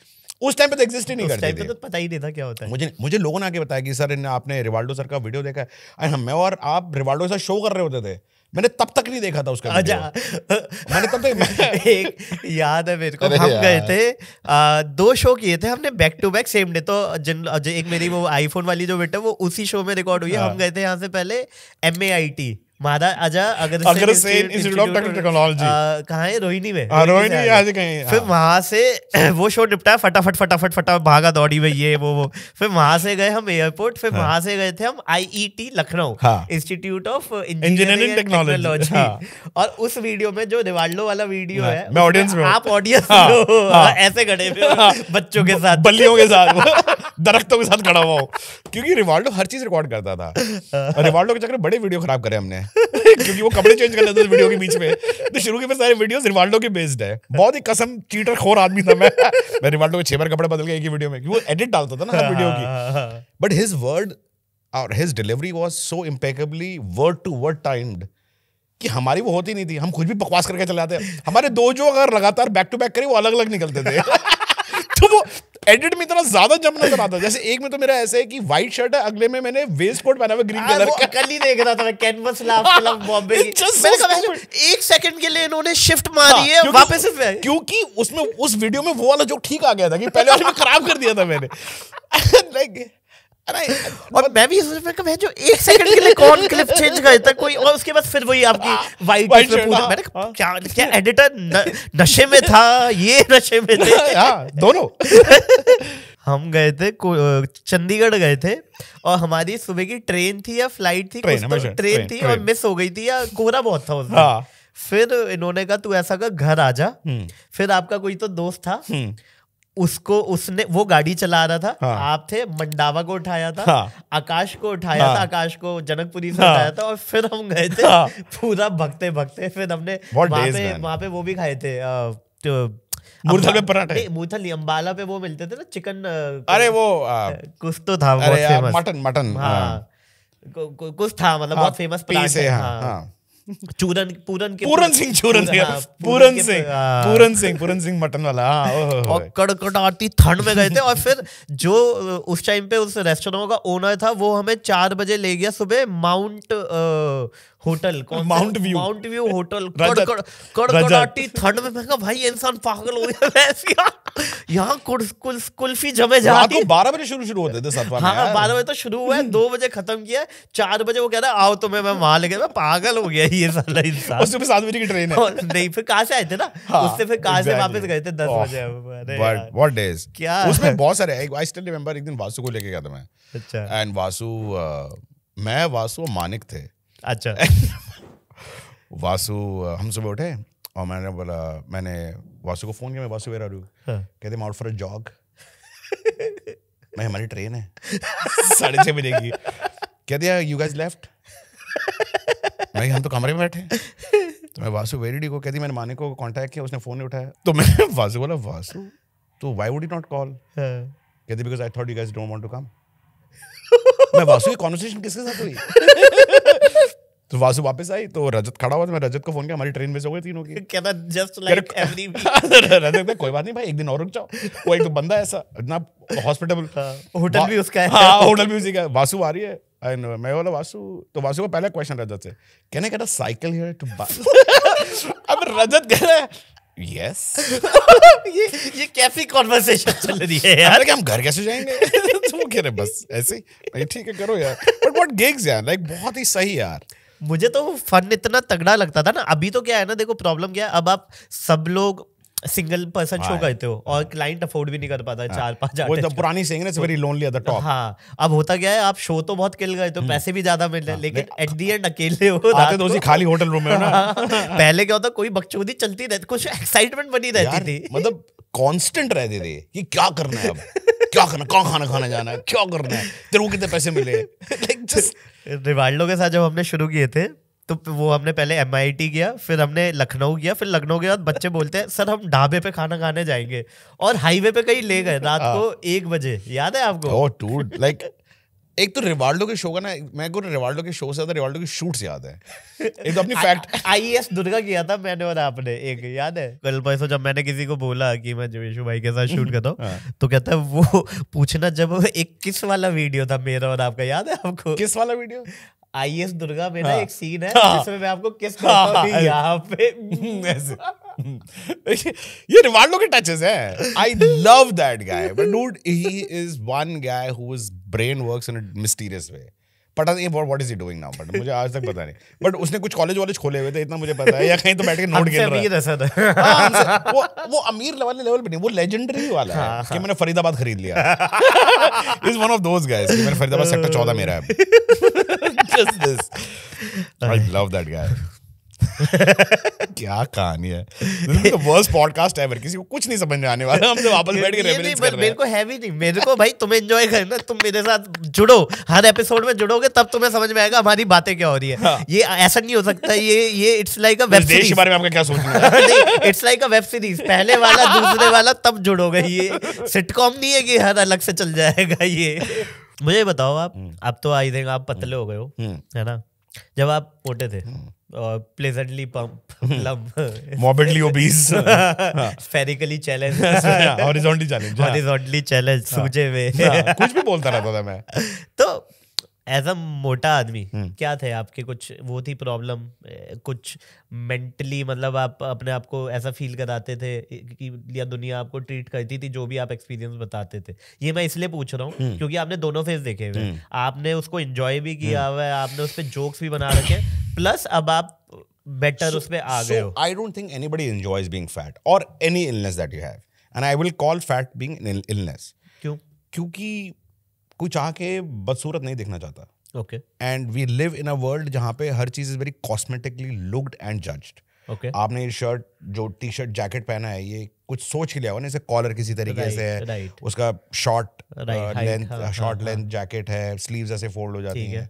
उस टाइम पे तो एग्जिस्ट ही नहीं करती थी तो पता ही नहीं था क्या होता है मुझे मुझे लोगों ने आके बताया कि सर आपने रिवाल्डो सर का वीडियो देखा है हाँ, मैं और आप रिवाल्डो सर शो कर रहे होते थे मैंने तब तक नहीं देखा था उसका अच्छा मैंने तब तक एक याद है मेरे को हम गए थे आ, दो शो किए थे हमने back to back same day तो जिन एक मेरी वो आईफोन वाली जो बेटा वो उसी शो में रिकॉर्ड हुई है हाँ। हम गए थे यहाँ से पहले एम ए आई टी मादा अजा अगर अग्रसेन इंस्टीट्यूट ऑफ टेक्नोलॉजी कहाँ है रोहिणी में हाँ, रोहिणी आज कहीं हाँ। फिर वहां से वो शो निपटा फटाफट फटाफट फटाफट भागा दौड़ी में ये वो वो फिर वहां से गए हम एयरपोर्ट फिर हाँ। वहां से गए थे हम IET e Lucknow institute of engineering technology और उस वीडियो में जो रिवाल्डो वाला वीडियो है मैं ऑडियंस में आप ऑडियंस हो ऐसे खड़े हुए बच्चों के साथ बल्लियों के साथ दरख्तों के साथ खड़ा हुआ क्योंकि रिवाल्डो हर चीज रिकॉर्ड करता था रिवाल्डो के चक्कर बड़े वीडियो खराब करे हमने क्योंकि वो कपड़े चेंज कर लेते वीडियो के बीच में तो शुरू के फिर सारे वीडियो रिवाल्डो के बेस्ड है बहुत ही कसम चीटर खोर आदमी था मैं मैं रिवाल्डो के छह बार कपड़े बदल के एक ही वीडियो में वो एडिट डालता था ना हर वीडियो की बट हिज वर्ड और his delivery was so impeccably word to word timed कि हमारी वो होती नहीं थी हम खुद भी बकवास करके चले जाते हमारे दो जो अगर लगातार बैक टू बैक करें वो अलग अलग निकलते थे एडिट में इतना ज्यादा जम नजर आता जैसे एक में तो मेरा ऐसा है कि व्हाइट शर्ट है अगले में मैंने वेस्ट कोट पहना हुआ ग्रीन कलर हाँ, का कल ही देख रहा था मैं कैनवस लाफ क्लब बॉम्बे एक सेकंड के लिए इन्होंने शिफ्ट मारी हाँ, है वापस क्योंकि उसमें उस वीडियो में वो वाला जो ठीक आ गया था कि पहले वाले में खराब कर दिया था मैंने लाइक और मैं भी इस फिल्म का मैं जो एक सेकंड के लिए कौन क्लिप चेंज कर देता कोई और उसके बाद फिर वही आपकी वाइट पे पूरा मैंने हाँ। क्या क्या एडिटर नशे में था ये नशे में थे हाँ, दोनों हम गए थे चंडीगढ़ गए थे और हमारी सुबह की ट्रेन थी या फ्लाइट थी ट्रेन, तो, ट्रेन ट्रेन थी ट्रेन, और मिस हो गई थी या कोहरा बहुत था उसमें हाँ। फिर इन्होंने कहा तू ऐसा कर घर आ जा हम्म। फिर आपका कोई तो दोस्त था हम्म। उसको उसने वो गाड़ी चला रहा था हाँ। आप थे मंडावा को उठाया था हाँ। आकाश को उठाया हाँ। था आकाश को जनकपुरी से हाँ। उठाया था और फिर हम गए थे हाँ। पूरा भगते भगते फिर हमने वहां पे वहाँ पे वो भी खाए थे तो, मूर्थल में पराठे मूर्थल नहीं अम्बाला पे वो मिलते थे ना चिकन अरे वो कुछ तो था मटन मटन हाँ, हाँ। कुछ था मतलब हाँ, बहुत फेमस पीस है हाँ, हाँ। चूरन पूरन के पूरन सिंह चूरन हाँ, सिंह पूरन सिंह हाँ। पूरन सिंह पूरन सिंह मटन वाला हाँ, और कड़कड़ाती ठंड में गए थे और फिर जो उस टाइम पे उस रेस्टोरेंट का ओनर था वो हमें चार बजे ले गया सुबह mount hotel mount view mount view hotel कड़कड़ाटी ठंड में मैं भाई इंसान पागल हो गया यहाँ कुल्फी जमे जा रही बारह बजे शुरू शुरू होते थे सफर हाँ बारह बजे तो शुरू हुआ है दो बजे खत्म किया चार बजे वो कह रहा है आओ तुम्हें मैं वहां लेके मैं पागल हो गया ये साला इंसान सुबह सात बजे की ट्रेन है नहीं फिर कहा से आए थे ना हाँ, उससे फिर कहा से वापस गए थे दस बजे व्हाट डेज क्या उसमें बहुत सारे आई स्टिल रिमेंबर एक दिन वासु को लेके गया था मैं अच्छा एंड वासु uh, मैं वासु मानिक थे अच्छा वासु हम सुबह उठे और मैंने बोला मैंने वासु को फ़ोन किया मैं वासु वेर आरू हाँ। कहते मैं आउट फॉर अ जॉग मैं हमारी ट्रेन है साढ़े छः बजे की कह दिया यू गैज लेफ्ट मैं हम तो कमरे में बैठे तो मैं वासु वेरीडी को दी मैंने माने को कांटेक्ट किया उसने फ़ोन नहीं उठाया तो मैं वासु बोला वासु तो why would you not call कहती because I thought you guys don't want to come मैं वासु की कॉन्वर्सेशन किसके साथ हुई तो वासु वापस आई तो रजत खड़ा हुआ तो मैं रजत को फोन किया हमारी ट्रेन मिस हो गई तीनों की कहता जस्ट लाइक एवरी रजत कोई बात नहीं भाई एक दिन और रुक जाओ वो एक तो बंदा ऐसा इतना हॉस्पिटेबल होटल हाँ, भी उसका है हाँ होटल भी उसी का वासु आ रही है एंड मैं बोला वासु तो वासु का पहला क्वेश्चन रजत से कहने कहता साइकिल हियर टू बाय अब रजत कह रहा है यस ये ये कैफी कॉन्वर्सेशन चल रही है यार हम घर कैसे जाएंगे तुम तो कह रहे बस ऐसे ही ठीक है करो यार बट व्हाट गिग्स यार लाइक बहुत ही सही यार मुझे तो फन इतना तगड़ा लगता था ना अभी तो क्या है ना देखो प्रॉब्लम क्या है अब आप सब लोग सिंगल पर्सन शो करते हो और क्लाइंट हाँ। अफोर्ड भी नहीं कर पाता हाँ। चार पांच वो जब तो पुरानी singer it's very lonely at the top हां अब होता क्या है आप शो तो बहुत किल गए तो पैसे भी ज्यादा मिल रहे हैं हाँ, लेकिन एट द एंड अकेले हो आते तो उसी खाली होटल रूम में हो ना पहले क्या होता कोई बकचोदी चलती रहती कुछ एक्साइटमेंट बनी रहती थी मतलब कांस्टेंट रहती थी कि क्या करना है अब क्या करना कौन खाना खाने जाना है क्या करना है तेरे को कितने पैसे मिले लाइक जस्ट रिवाल्डो के साथ जब हमने शुरू किए थे तो वो हमने पहले एम गया फिर हमने लखनऊ गया फिर लखनऊ के बाद बच्चे बोलते हैं सर हम ढाबे पे खाना खाने जाएंगे और हाईवे पे कहीं ले गए रात को हाँ। एक बजे याद है आपको लाइक oh, एक तो रिवाल्डो के शो का ना मैं को रिवाल्डो के शो से ज्यादा रिवाल्डो के शूट से याद है एक तो अपनी फैक्ट आईएएस e दुर्गा किया था मैंने और आपने एक याद है कल परसों तो जब मैंने किसी को बोला कि मैं जवेशु भाई के साथ शूट करता हूँ हाँ। तो कहता है वो पूछना जब एक किस वाला वीडियो था मेरा और आपका याद है आपको किस वाला वीडियो आई एस दुर्गा में ना हाँ। एक सीन है हाँ। जिसमें मैं आपको किस यहाँ पे ये रिवाल्डो के टचेस हैं I love that guy but dude he is one guy who is brain works in a mysterious way पता नहीं what what is he doing now but मुझे आज तक पता नहीं बट उसने कुछ कॉलेज वॉलेज खोले हुए थे इतना मुझे पता है या कहीं तो बैठ के नोट खेल रहा है हां वो वो अमीर लेवल वाले लेवल पे नहीं वो लेजेंडरी वाला है हाँ, कि मैंने फरीदाबाद खरीद लिया is one of those guys कि मैंने फरीदाबाद सेक्टर 14 मेरा है just this. I love that guy. क्या कहानी है द वर्स्ट पॉडकास्ट है किसी को कुछ नहीं समझ में आने वाला हम तो वापस बैठ के नहीं, कर मेरे को हैवी नहीं मेरे को भाई तुम एंजॉय करना तुम मेरे साथ जुड़ो हर एपिसोड में जुड़ोगे तब तुम्हें समझ में आएगा हमारी बातें क्या हो रही है हाँ. ये ऐसा नहीं हो सकता ये ये इट्स लाइक वेब सीरीज बारे में आपका क्या सोच it's like a web series पहले वाला दूसरे वाला तब जुड़ोगे ये सिटकॉम नहीं है कि हर अलग से चल जाएगा ये मुझे बताओ आप हम्म। अब तो आई थिंक आप पतले हो गए हो हम्म। है ना जब आप मोटे थे हम्म। और pleasantly plump lump morbidly obese spherically challenged horizontally challenged horizontally challenged सूजे में हाँ, कुछ भी बोलता रहता था मैं तो एज अ मोटा आदमी हम्म। क्या थे आपके कुछ वो थी प्रॉब्लम कुछ मेंटली मतलब आप अपने आप को ऐसा फील कराते थे कि या दुनिया आपको ट्रीट करती थी जो भी आप एक्सपीरियंस बताते थे ये मैं इसलिए पूछ रहा हूँ हम्म। क्योंकि आपने दोनों फेज देखे हुए हम्म। आपने उसको इंजॉय भी किया हुआ है आपने उस पर जोक्स भी बना रखे प्लस अब आप बेटर उस पर आ गए हो I don't think anybody being fat और any illness that you have and I will call fat being illness क्यों क्योंकि कोई चाह के बदसूरत नहीं देखना चाहता okay and we live in a world जहाँ पे हर चीज़ is very cosmetically looked and judged okay आपने ये शर्ट जो टी शर्ट जैकेट पहना है ये कुछ सोच के लिया हुआ ना इसे कॉलर किसी तरीके right, से है right. उसका short length short length jacket है स्लीव्स ऐसे फोल्ड हो जाती है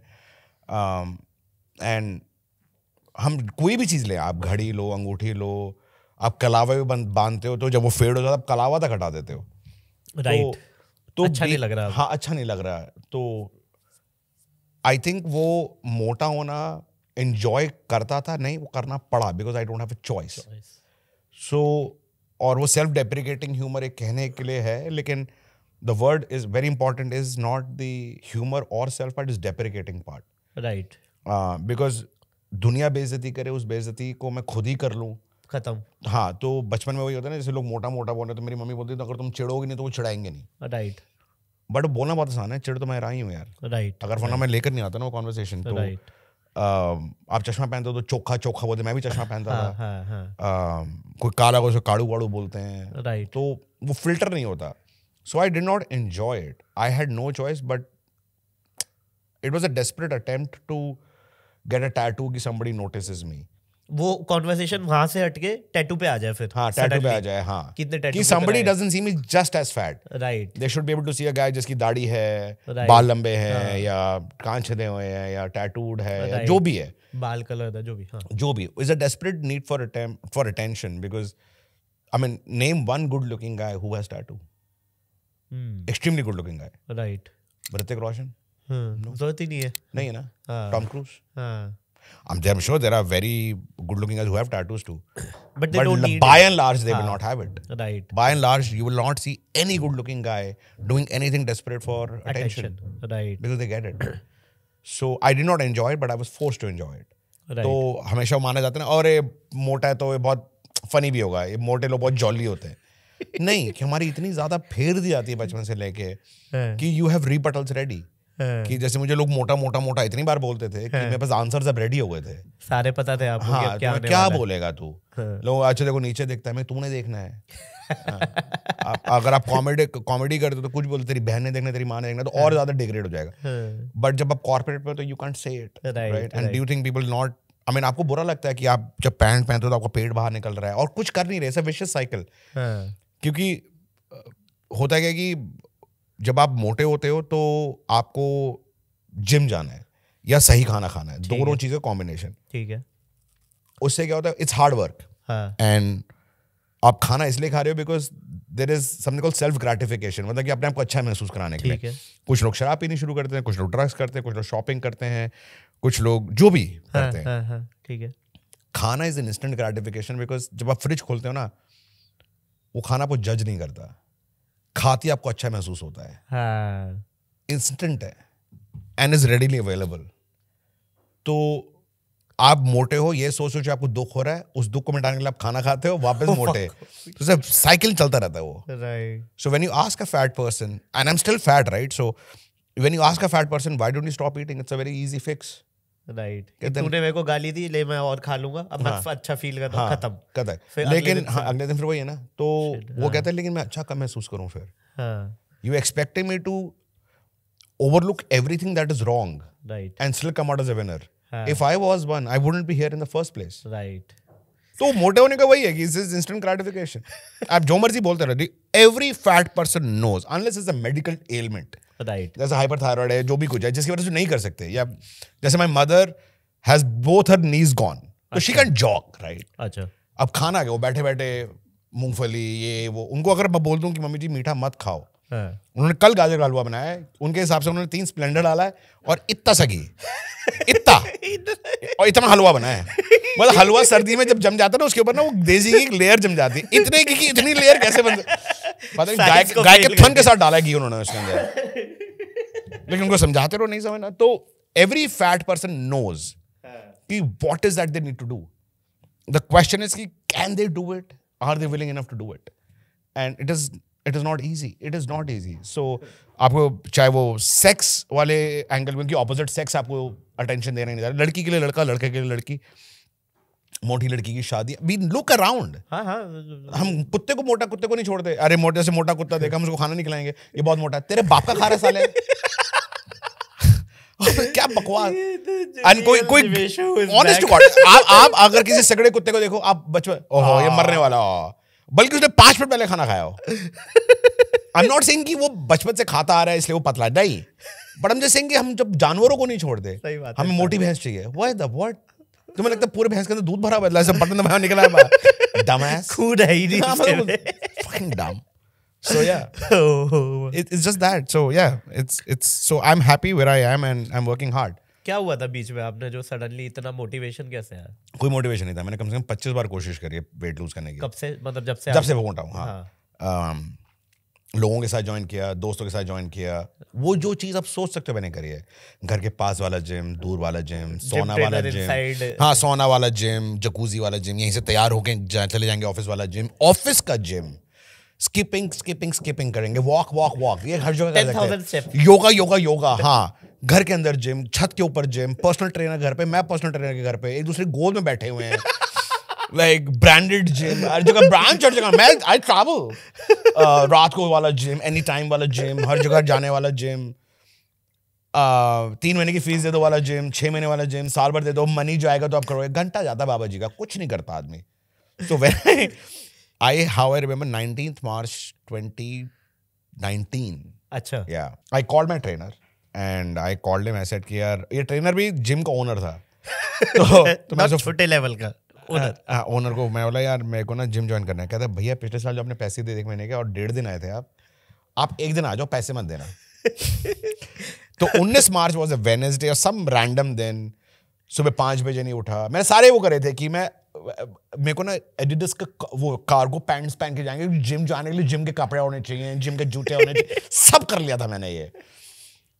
एंड um, हम कोई भी चीज़ ले आप घड़ी लो अंगूठी लो आप कलावा भी बांधते हो तो जब वो फेड हो जाता है आप कलावा तक तो हटा देते हो राइट right. तो, तो अच्छा नहीं लग रहा हाँ अच्छा नहीं लग रहा है तो आई थिंक वो मोटा होना एंजॉय करता था नहीं वो करना पड़ा because I don't have a choice so और वो सेल्फ डेप्रिकेटिंग ह्यूमर एक कहने के लिए है लेकिन the word is very important is not the humour और self part is deprecating part right because दुनिया बेजती करे उस बेजती को मैं खुद ही कर लूँ खत्म हाँ तो बचपन में वही होता है ना जैसे लोग मोटा मोटा बोल रहे तो मेरी मम्मी बोलती तो अगर तुम चिड़ोगे नहीं तो वो चिड़ाएंगे नहीं राइट बट बोलना बहुत आसान है चिड़ तो मैं रहा ही हूँ यार राइट अगर वरना मैं लेकर नहीं आता ना वो कॉन्वर्सेशन तो Uh, आप चश्मा पहनते हो तो चोखा चोखा बोलते मैं भी चश्मा पहनता हाँ, था हाँ, हाँ। कोई काला कोई काड़ू वाड़ू बोलते हैं right. तो वो फिल्टर नहीं होता so I did not enjoy it I had no choice but it was a desperate attempt to get a tattoo की समबडी नोटिस मी वो कॉन्वर्सेशन वहां से हटके टैटू पे आ जाए फिर हाँ टैटू पे आ जाए हाँ कितने टैटू कि somebody doesn't see me just as fat right they should be able to see a guy जिसकी दाढ़ी है right. बाल लंबे हैं हाँ. या कान छदे हुए हैं या टैटूड है right. या जो भी है बाल कलर है जो भी हाँ. जो भी is a desperate need for attempt for attention because I mean name one good looking guy who has tattoo extremely good looking guy right Hrithik Roshan hmm hmm. no. जरूरत ही नहीं है नहीं है ना टॉम क्रूज हाँ I'm, I'm sure there are very good looking guys who have tattoos too. But, they but don't l- by it. and large, they ah, will not have it. Right. By and large, you will not see any good looking guy doing anything desperate for attention. attention. Right. Because they get it. so I did not enjoy it, but I was forced to enjoy it. Right. तो हमेशा माना जाता है ना और ये मोटा है तो ये बहुत फनी भी होगा ये मोटे लोग बहुत जॉली होते हैं नहीं कि हमारी इतनी ज्यादा फेर दी जाती है बचपन से लेके कि यू हैव रीपटल्स रेडी हाँ। कि जैसे मुझे लोग मोटा मोटा मोटा इतनी बार बोलते थे कि हाँ। मेरे पास आंसर सब रेडी हो गए थे सारे पता थे आपको हाँ, क्या, तो क्या बोलेगा तू हाँ। लोग अच्छा देखो नीचे देखता है मैं तूने देखना है आ, अगर आप कॉमेडी कॉमेडी करते हो तो कुछ बोलते तेरी बहन ने देखना तेरी माँ ने देखना तो और ज्यादा डिग्रेड हो जाएगा बट जब आप कॉर्पोरेट में तो you can't say it right and do think people not I mean आपको बुरा लगता है कि आप जब पैंट पहनते हो तो आपका पेट बाहर निकल रहा है और कुछ कर नहीं रहे विशेष साइकिल क्योंकि होता है क्या कि जब आप मोटे होते हो तो आपको जिम जाना है या सही खाना खाना है दोनों चीजें कॉम्बिनेशन ठीक है उससे क्या होता है इट्स हार्ड वर्क एंड आप खाना इसलिए खा रहे हो because there is something call self gratification मतलब कि अपने आप को अच्छा महसूस कराने के लिए कुछ लोग शराब पीनी शुरू करते हैं कुछ लोग ड्रग्स करते हैं कुछ लोग शॉपिंग करते हैं कुछ लोग जो भी हाँ, करते हैं हाँ, हाँ, ठीक है खाना is an instant gratification because जब आप फ्रिज खोलते हो ना वो खाना आपको जज नहीं करता खाती आपको अच्छा महसूस होता है इंस्टेंट हाँ। है एंड इज रेडीली अवेलेबल तो आप मोटे हो ये सोच सोचो आपको दुख हो रहा है उस दुख को मिटाने के लिए आप खाना खाते हो वापस मोटे तो सब साइकिल चलता रहता है वो right so when you ask a fat person and I am still fat right so when you ask a fat person why don't you stop eating it's a very easy fix right तूने मेरे को गाली दी ले मैं और खा लूंगा अब हाँ, मैं अच्छा फील करता हाँ, खत्म खत्म लेकिन हाँ, अगले दिन फिर वही है ना तो वो हाँ. कहता है लेकिन मैं अच्छा कम महसूस करूँ फिर you expecting me to overlook everything that is wrong right and still come out as a winner if I was one I wouldn't be here in the first place right तो मोटे होने का वही है कि इज इज इंस्टेंट ग्रेटिफिकेशन आप जो मर्जी बोलते रहते every fat person knows unless is a medical ailment right जैसे हाइपर हाइपरथायराइड है जो भी कुछ है जिसकी वजह से नहीं कर सकते या जैसे my mother has both her knees gone तो शी कैन जॉक राइट अच्छा अब खाना गया वो बैठे बैठे मूंगफली ये वो उनको अगर मैं बोल दूं कि मम्मी जी मीठा मत खाओ हाँ। उन्होंने कल गाजर का हलवा बनाया है उनके हिसाब से उन्होंने तीन स्प्लेंडर डाला है और इतना सगी इतना और इतना हलवा बनाया है मतलब हलवा सर्दी में जब जम जाता ना उसके ऊपर ना वो देसी की लेयर जम जाती है इतने की, इतनी लेयर कैसे बन पता नहीं गाय गाय के थन के साथ डाला घी उन्होंने उसके अंदर लेकिन उनको समझाते रहो तो नहीं समझना तो एवरी फैट पर्सन नोज कि what is that they need to do the question is कि can they do it are they willing enough to do it and it is it is not easy it is not easy so आपको चाहे वो sex वाले angle में कि opposite sex आपको attention देना नहीं जा रहा लड़की के लिए लड़का लड़के के लिए लड़की मोटी लड़की की शादी वी लुक अराउंड हम कुत्ते को मोटा कुत्ते को नहीं छोड़ते अरे मोटे से मोटा कुत्ता देखा हम उसको खाना नहीं खिलाएंगे ये बहुत मोटा है तेरे बाप का खा रहा साले क्या बकवास तो कोई कोई ऑनेस्ट गॉड आप आप अगर किसी सगड़े कुत्ते को देखो आप बचपन ओहो ये हाँ। मरने वाला बल्कि उसने पांच मिनट पहले खाना खाया हो आई एम नॉट सेइंग कि वो बचपन से खाता आ रहा है इसलिए वो पतला नहीं बट हम जैसे कि हम जब जानवरों को नहीं छोड़ते हमें मोटी भैंस चाहिए व्हाट द व्हाट तुम्हें लगता है पूरे भैंस के अंदर दूध भरा हुआ बटन दबाया निकला है डम है ही फकिंग हाँ, मतलब डम क्या हुआ था बीच में आपने जो सडनली इतना मोटिवेशन कैसे आया कोई मोटिवेशन नहीं था मैंने कम से कम 25 बार कोशिश करी है वेट लूज करने की कब से मतलब जब से जब से वो मोटा हूं हां लोगों के साथ ज्वाइन किया दोस्तों के साथ ज्वाइन किया वो जो चीज़ आप सोच सकते हो मैंने करी है घर के पास वाला जिम दूर वाला जिम सोना वाला जिम हाँ सोना वाला जिम जकूजी वाला जिम यहीं से तैयार होकर जा, चले जाएंगे ऑफिस वाला जिम ऑफिस का जिम स्किपिंग स्किपिंग स्किपिंग करेंगे वॉक वॉक वॉक ये हर जगह योगा योगा योगा हाँ घर के अंदर जिम छत के ऊपर जिम पर्सनल ट्रेनर घर पे मैं पर्सनल ट्रेनर के घर पे एक दूसरे गोद में बैठे हुए हैं like branded gym हर जगह ब्रांच हर जगह मैं आई ट्रैवल uh, रात को वाला जिम एनी टाइम वाला जिम हर जगह जाने वाला जिम uh, तीन महीने की फीस दे दो वाला जिम छः महीने वाला जिम साल भर दे दो मनी जो आएगा तो आप करोगे घंटा जाता बाबा जी का कुछ नहीं करता आदमी तो way I how I remember nineteen March twenty nineteen अच्छा या I call my trainer and I called him asset कि यार ये ट्रेनर भी जिम का ओनर था तो, तो मैं छोटे लेवल का ओनर हाँ, हाँ, को मैं बोला यार मेरे को ना जिम ज्वाइन करना है कहता भैया पिछले साल जो आपने पैसे दे एक महीने के और डेढ़ दिन आए थे आप आप एक दिन आ जाओ पैसे मत देना तो 19 मार्च वॉज ए वेनेसडे और सम रैंडम दिन सुबह पाँच बजे नहीं उठा मैंने सारे वो करे थे कि मैं मेरे को ना एडिडस का वो कार्गो पैंट्स पहन के जाएंगे जिम जाने के लिए जिम के कपड़े होने चाहिए जिम के जूते होने चाहिए सब कर लिया था मैंने ये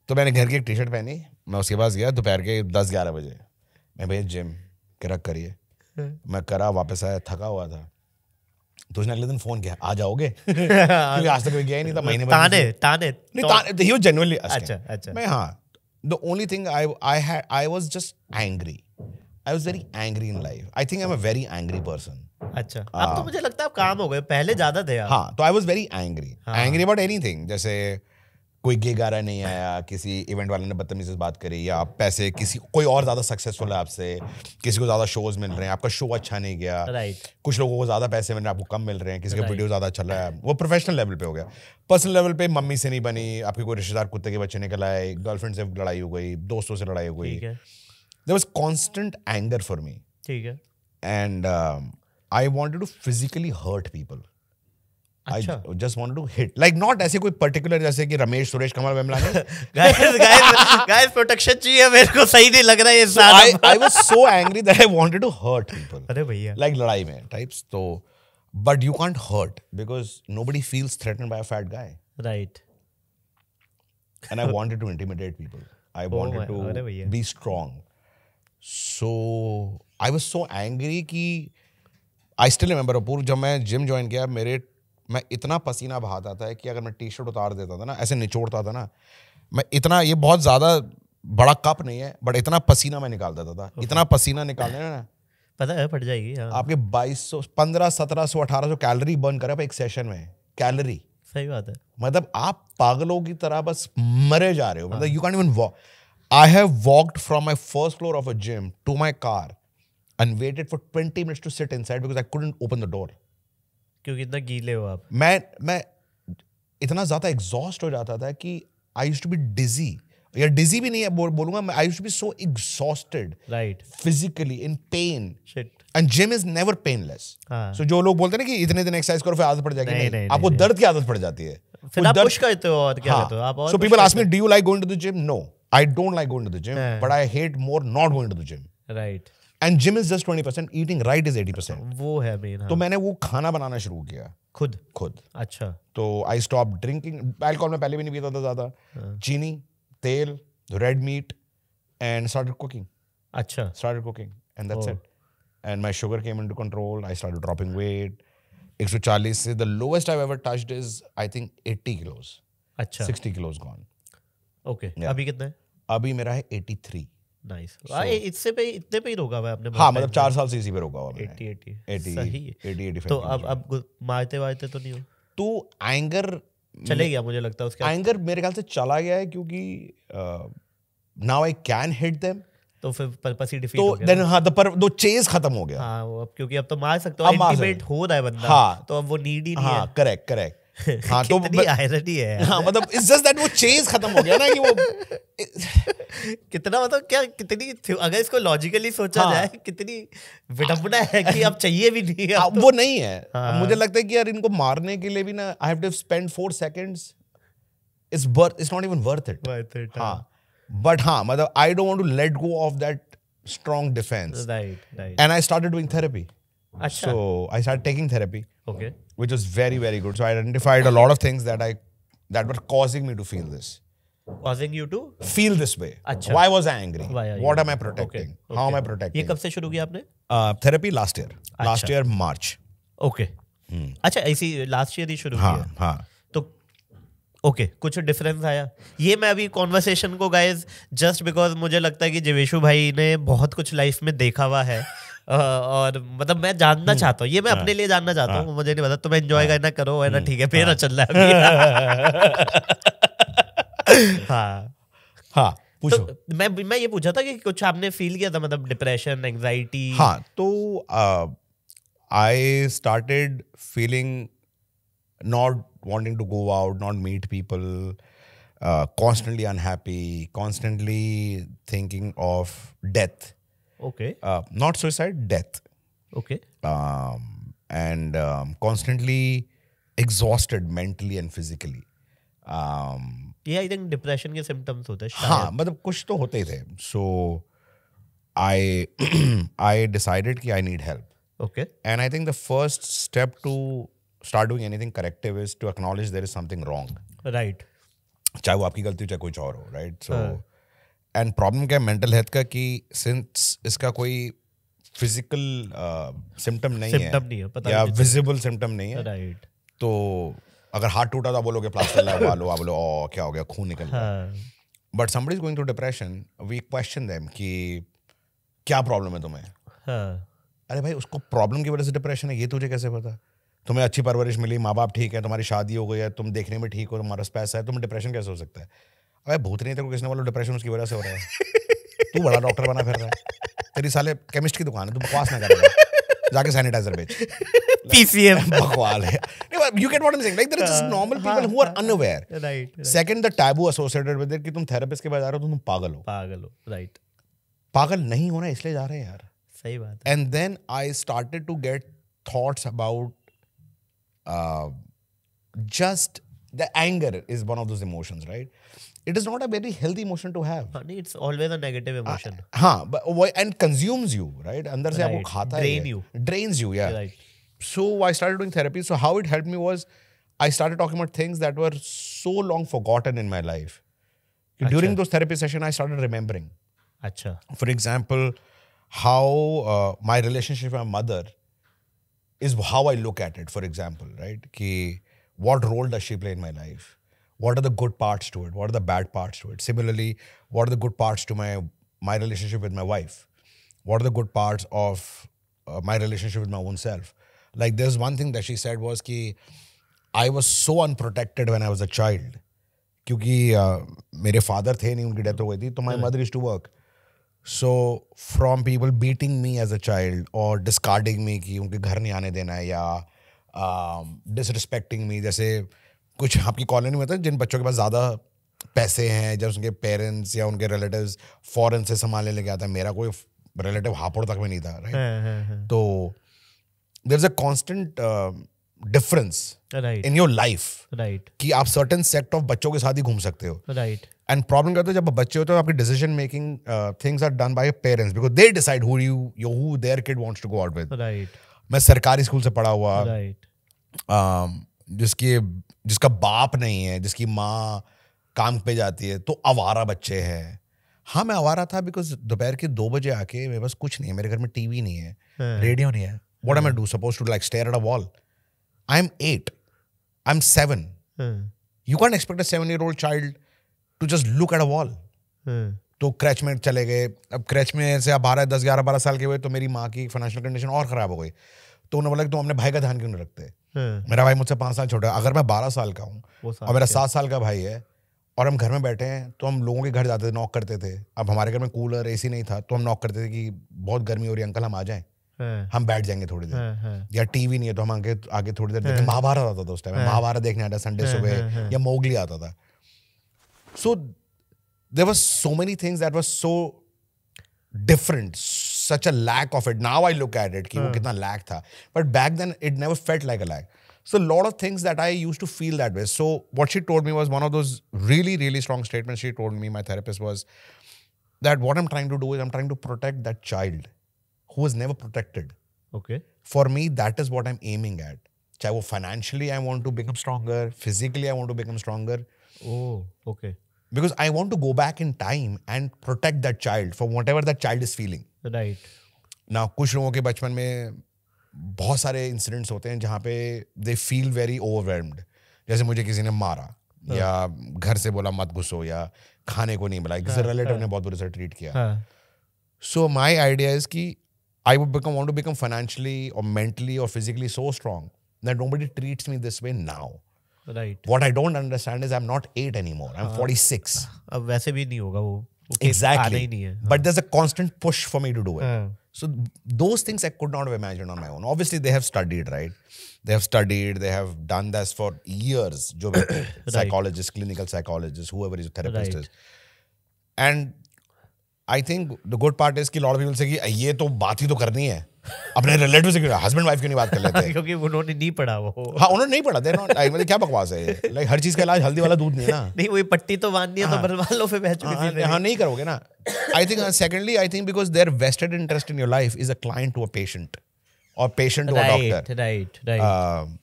तो मैंने घर की एक टी शर्ट पहनी मैं उसके पास गया दोपहर के दस ग्यारह बजे मैं भैया जिम के रख करिए मैं करा वापस आया थका हुआ था तो उसने अगले दिन फोन किया आ जाओगे क्योंकि आज तक गया ही नहीं था महीने ताने ताने नहीं ताने ही जनरली अच्छा अच्छा मैं हाँ the only thing I I had I was just angry I was very angry in life I think I am a very angry person अच्छा अब हाँ। तो मुझे लगता है आप काम हो गए पहले ज्यादा थे हाँ तो I was very angry angry about anything जैसे कोई गे गारा नहीं आया किसी इवेंट वाले ने बदतमी से बात करी या आप पैसे किसी कोई और ज़्यादा सक्सेसफुल है आपसे किसी को ज़्यादा शोज मिल रहे हैं आपका शो अच्छा नहीं गया कुछ लोगों को ज़्यादा पैसे मिल रहे हैं आपको कम मिल रहे हैं किसी का वीडियो ज़्यादा अच्छा लगा है वो प्रोफेशनल लेवल पे हो गया पर्सनल लेवल पे मम्मी से नहीं बनी आपके कोई रिश्तेदार कुत्ते के बच्चे निकल आए गर्लफ्रेंड से लड़ाई हो गई दोस्तों से लड़ाई हो गई there was constant anger for me ठीक है and I wanted to physically hurt people just wanted to hit like not ऐसे कोई पर्टिकुलर जैसे कि Ramesh Suresh Kamal Vemla guys guys guys protection चाहिए मेरे को सही नहीं लग रहा ये I I was so angry that I wanted to hurt people अरे भैया लाइक लड़ाई में टाइप्स तो but you can't hurt because nobody feels by a fat guy right and I wanted to intimidate people I wanted to be strong so I was so angry कि I still remember अपूर्व जब मैं gym join किया मेरे मैं इतना पसीना बहाता था कि अगर मैं टी शर्ट उतार देता था ना ऐसे निचोड़ता था ना मैं इतना ये बहुत ज़्यादा बड़ा कप नहीं है बट इतना पसीना मैं निकाल देता था इतना पसीना निकालने ना पता है पड़ जाएगी हाँ। आपके सौ पंद्रह सत्रह सौ अठारह सौ कैलरी बर्न करे एक सेशन में कैलरी सही बात है मतलब आप पागलों की तरह बस मरे जा रहे हो मतलब you can even walk I have walked from my first floor of a gym to my car and waited for twenty minutes to sit inside because I couldn't open the door क्योंकि इतना गीले हो आप मैं मैं इतना ज़्यादा exhaust हो जाता था कि आई यूश टू बी डिजी या डिजी भी नहीं है बोल, बोलूंगा I used be so exhausted right physically in pain and gym is never painless so जो लोग बोलते हैं ना कि इतने दिन एक्सरसाइज करो फिर आदत पड़ जाएगी नहीं, नहीं, नहीं, आपको नहीं, दर्द की आदत पड़ जाती है फिर आप पुश करते हो और क्या हाँ। करते हो आप so people ask me do you like going to the gym no I don't like going to the gym but I hate more not going to the gym right and gym is just twenty percent eating right is eighty percent वो है main हाँ। तो मैंने वो खाना बनाना शुरू किया खुद खुद अच्छा तो आई स्टॉप ड्रिंकिंग एल्कोहल में पहले भी नहीं पीता था ज़्यादा हाँ। चीनी तेल red meat and start cooking अच्छा start cooking and that's it and my sugar came into control I start dropping weight 140 से the lowest I ever touched is I think 80 kilos अच्छा 60 किलोस गॉन ओके अभी कितना है अभी मेरा है 83 तो अब तो तो चला गया है क्योंकि now I can hit them तो फिर पर्पस ही डिफीट तो हो गया देन हां पर दो चेज खत्म हो गया हां वो अब क्योंकि अब तो मार सकते हो इंटीमेट हो रहा है बंदा हाँ। तो अब वो नीड ही नहीं हाँ, है करेक्ट करेक्ट हाँ तो आयरनी है हाँ मतलब इट्स जस्ट दैट वो खत्म हो गया ना कि वो कितना मतलब क्या कितनी अगर इसको लॉजिकली सोचा हाँ, जाए कितनी है कि अब चाहिए भी नहीं है हाँ, तो, वो नहीं है हाँ, मुझे लगता है कि यार इनको मारने के लिए भी ना I have to spend four it's it's not even worth it worth it हाँ बट हाँ।, हाँ मतलब I don't want to let go of that strong defence right right and I started doing therapy अच्छा so I start taking therapy okay which was very very good. So I identified a lot of things that I that were causing me to feel this. Causing you to feel this way. Achha. Why was I angry? Why what you? am I protecting? Okay. Okay. How am I protecting? ye kab se shuru kiya aapne Uh, therapy last year. Achha. Last year March. Okay. Hmm. acha ऐसी last year ही शुरू हाँ, किया ha तो okay okay, कुछ difference आया ये मैं अभी कॉन्वर्सेशन को गाइज जस्ट बिकॉज मुझे लगता है कि जिवेशु भाई ने बहुत कुछ लाइफ में देखा हुआ है और मतलब मैं जानना हम्म। चाहता हूँ ये मैं हाँ। अपने लिए जानना चाहता हूँ हाँ। मुझे नहीं पता तुम्हें तो एंजॉय हाँ। करना करो है ना हम्म। ठीक है मेरा चल रहा है पूछो तो मैं मैं ये पूछा था कि कुछ आपने फील किया था मतलब डिप्रेशन एंजाइटी हाँ तो I started feeling not wanting to go out not meet people constantly unhappy constantly thinking of death Okay. Uh, not suicide, death. Okay. Um, and um, constantly exhausted mentally and physically. Um, ये I think depression के symptoms होते हैं हाँ मतलब कुछ तो होते ही थे सो आई आई डिसाइडेड कि I need help okay and I think the first step to start doing anything corrective is to acknowledge there is something wrong right चाहे वो आपकी गलती हो चाहे कुछ और हो राइट हाँ। सो एंड प्रॉब्लम क्या है मेंटल हेल्थ का कि सिंस इसका कोई फिजिकल सिम्टम uh, नहीं symptom है नहीं है पता या विजिबल सिम्टम नहीं है राइट तो अगर हार्ट टूटा तो आप बोलोगे प्लास्टर लगवा लो आप बोलो ओ क्या हो गया खून निकल गया but somebody is going through depression we question them कि क्या प्रॉब्लम है तुम्हें हाँ. अरे भाई उसको प्रॉब्लम की वजह से डिप्रेशन है ये तुझे कैसे पता तुम्हें अच्छी परवरिश मिली माँ बाप ठीक है तुम्हारी शादी हो गई है तुम देखने में ठीक हो तुम्हारा पैसा है तुम्हें डिप्रेशन कैसे हो सकता है अरे भूत नहीं तेरे को किसने बोला डिप्रेशन उसकी वजह से हो रहा है तू बड़ा डॉक्टर बना फिर रहा है तेरी साले केमिस्ट की दुकान है तू बकवास ना कर जाके सैनिटाइजर बेच पीसीएम बकवाल है you get what I'm saying like there are just हाँ, normal हाँ, people who are हाँ, unaware right second the taboo associated with it कि तुम थेरेपिस्ट के पास जा रहे हो तुम पागल हो पागल हो राइट पागल नहीं होना इसलिए जा रहे हैं यार सही बात है and then I started to get thoughts about just the anger is one of those emotions right it is not a very healthy emotion to have Honey, it's always a negative ah, emotion uh, but, oh, and consumes you right andar se right. khata Drain hai, you. drains you yeah right. so i started doing therapy so how it helped me was i started talking about things that were so long forgotten in my life Achha. during those therapy sessions, i started remembering Achha. for example how uh, my relationship with my mother is how i look at it for example right ki what role does she play in my life what are the good parts to it what are the bad parts to it similarly what are the good parts to my my relationship with my wife what are the good parts of uh, my relationship with my own self like there's one thing that she said was ki i was so unprotected when i was a child क्योंकि uh, मेरे father थे नहीं उनकी death हो गई थी तो my mother is to work so from people beating me as a child और डिस्कार्डिंग मी कि उनके घर नहीं आने देना है या डिसरिस्पेक्टिंग कुछ आपकी कॉलोनी में होता है जिन बच्चों के पास ज़्यादा पैसे हैं जब उनके पेरेंट्स या उनके रिलेटिव फॉरन से संभालने लेके आता है मेरा कोई रिलेटिव हापुड़ तक में नहीं था राइट हाँ, हाँ, हाँ। तो there is a constant difference in your life right कि आप सर्टन सेक्ट ऑफ बच्चों के साथ ही घूम सकते हो राइट एंड प्रॉब्लम करते हो जब बच्चे होते हो आपकी decision making things are done by parents because they decide who you you who their kid wants to go out with right मैं सरकारी स्कूल से पढ़ा हुआ राइट right. um, जिसके जिसका बाप नहीं है जिसकी माँ काम पे जाती है तो आवारा बच्चे हैं हाँ मैं आवारा था बिकॉज दोपहर के दो बजे आके मेरे पास कुछ नहीं है मेरे घर में टीवी नहीं है रेडियो हाँ। नहीं है what am I do suppose to like stare at a wall I am at I am seven you can expect a seven year old child to just look at a wall तो creche में चले गए अब क्रैच में से आप बारह दस ग्यारह बारह साल के हुए तो मेरी माँ की फाइनेंशियल कंडीशन और ख़राब हो गई तो उन्होंने बोला कि तुम अपने भाई का ध्यान क्यों नहीं रखते हाँ। मेरा भाई मुझसे पांच साल छोटा अगर मैं बारह साल का हूँ और मेरा सात साल का भाई है और हम घर में बैठे हैं तो हम लोगों के घर जाते थे नॉक करते थे अब हमारे घर में कूलर ए नहीं था तो हम नॉक करते थे कि बहुत गर्मी हो रही है अंकल हम आ जाएं हाँ। हम बैठ जाएंगे थोड़ी देर हाँ, या टीवी नहीं है तो हम आगे आगे थोड़ी देर देखते महाभारत आता था उस टाइम महाभारत देखने आता संडे सुबह या मोगली आता था so there was so many things that was so different such a lack of it. Now I look at it, कि वो कितना lack But back then it never felt like a lack. So a lot of things that I used to feel that way. So what she told me was one of those really really strong statements. She told me my therapist was that what I'm trying to do is I'm trying to protect that child who was never protected. Okay. For me, that is what I'm aiming at. financially I want to become stronger, physically I want to become stronger. Oh, okay. Because I want to go back in time and protect that child from whatever that child is feeling. Right ना कुछ लोगों के बचपन में बहुत सारे incidents होते हैं जहाँ पे दे फील वेरी ओवरवेलम्ड जैसे मुझे किसी ने मारा हाँ. या घर से बोला मत घुसो या खाने को नहीं मिला किसी हाँ, रिलेटिव हाँ। ने बहुत बुरे से ट्रीट किया सो माई आइडिया इज की I would become want to become financially और मेंटली और physically so strong that nobody treats me this way now right what I don't understand is I am not 8 anymore I am 46 अब वैसे भी नहीं होगा वो exactly but there a constant push for me to do it So those things I could not have imagined on my own. Obviously, they have studied, right? They have studied, they have done this for years. right. Psychologists, clinical psychologists, whoever is therapist right. is. And I think the good part is कि lot of people say कि ये तो बात ही तो करनी है अपने relative से क्यों हस्बैंड वाइफ क्यों नहीं बात कर लेते क्योंकि उन्होंने नहीं पढ़ा वो हाँ उन्होंने नहीं पढ़ा देना लाइक मतलब क्या बकवास है लाइक हर चीज का इलाज हल्दी वाला दूध नहीं ना नहीं वही पट्टी तो बांधनी है तो हाँ। बनवा लो फिर बहस हाँ, हाँ नहीं करोगे ना I think secondly I think because their vested interest in your life is a client to a patient और patient to a doctor right right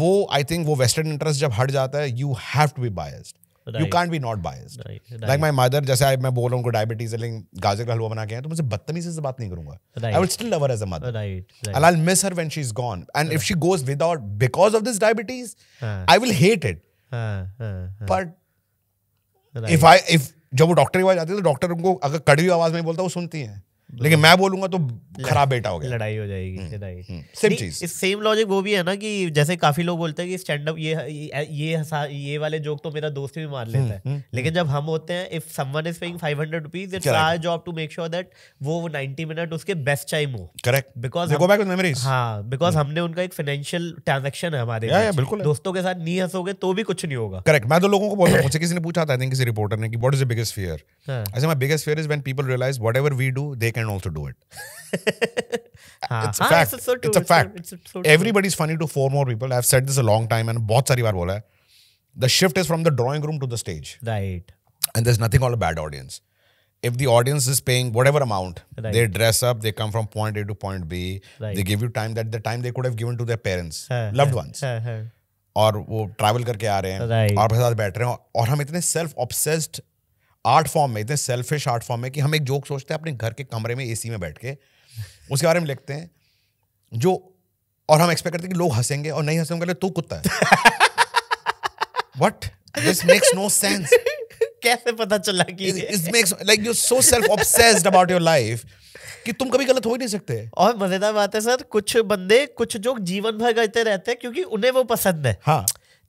वो आई थिंक वो वेस्टेड इंटरेस्ट जब हट जाता है you have to be biased you can be not biased like my mother जैसे I मैं बोल रहा हूँ डायबिटीज गाजर का हलवा बना के तो मुझे बदतमीजी से बात नहीं करूंगा I will still love her as a mother and I miss her when she is gone and if she goes without because of this diabetes I will hate it but if I if जब वो doctor के पास जाती है तो doctor उनको अगर कड़वी आवाज में बोलता है वो सुनती है लेकिन मैं बोलूंगा तो खराब बेटा हो गया लड़ाई हो जाएगी सेम हम्म, हम्म, चीज इस सेम लॉजिक वो भी है ना कि जैसे काफी लोग बोलते हैं कि स्टैंड अप ये ये ये वाले जोक तो मेरा दोस्त भी मार हम्म, लेता है लेकिन जब हम होते हैं if someone is paying 500 rupees it's our job to make sure that वो 90 मिनट उसके बेस्ट टाइम हो correct because go back with memories हां बिकॉज़ हमने उनका एक फाइनेंशियल ट्रांजैक्शन है हमारे बिल्कुल दोस्तों के साथ नहीं हंसोगे तो भी कुछ नहीं होगा करेक्ट मैं तो लोगों को बोलता हूं मुझसे किसी ने पूछा था आई थिंक किसी रिपोर्टर ने कि what is the biggest fear I say my biggest fear is when people realise whatever we do they can also do it. it's a fact. It's a, it's a fact. it's Everybody's funny to four more people. I've said this a long time and बहुत सारी बार बोला है. The shift is from the drawing room to the stage. Right. And there's nothing called a bad audience. If the audience is paying whatever amount, right. they dress up, they come from point A to point B, right. they give you time that the time they could have given to their parents, loved ones. or हाँ. और वो travel करके आ रहे हैं right. और साथ बैठ रहे हैं और हम इतने सेल्फ ऑब्सेस्ड आर्ट फॉर्म में इतने सेल्फिश आर्ट फॉर्म में कि हम एक जोक सोचते हैं अपने घर के कमरे में एसी में बैठ के उसके बारे में लिखते हैं जो और हम एक्सपेक्ट करते हैं कि लोग हंसेंगे और नहीं हंसेंगे तू कुत्ता है what this makes no sense कैसे पता चला कि it makes like you so self obsessed about your life कि तुम कभी गलत हो ही नहीं सकते और मजेदार बात है सर कुछ बंदे कुछ जो जीवन भर करते रहते हैं क्योंकि उन्हें वो पसंद है हाँ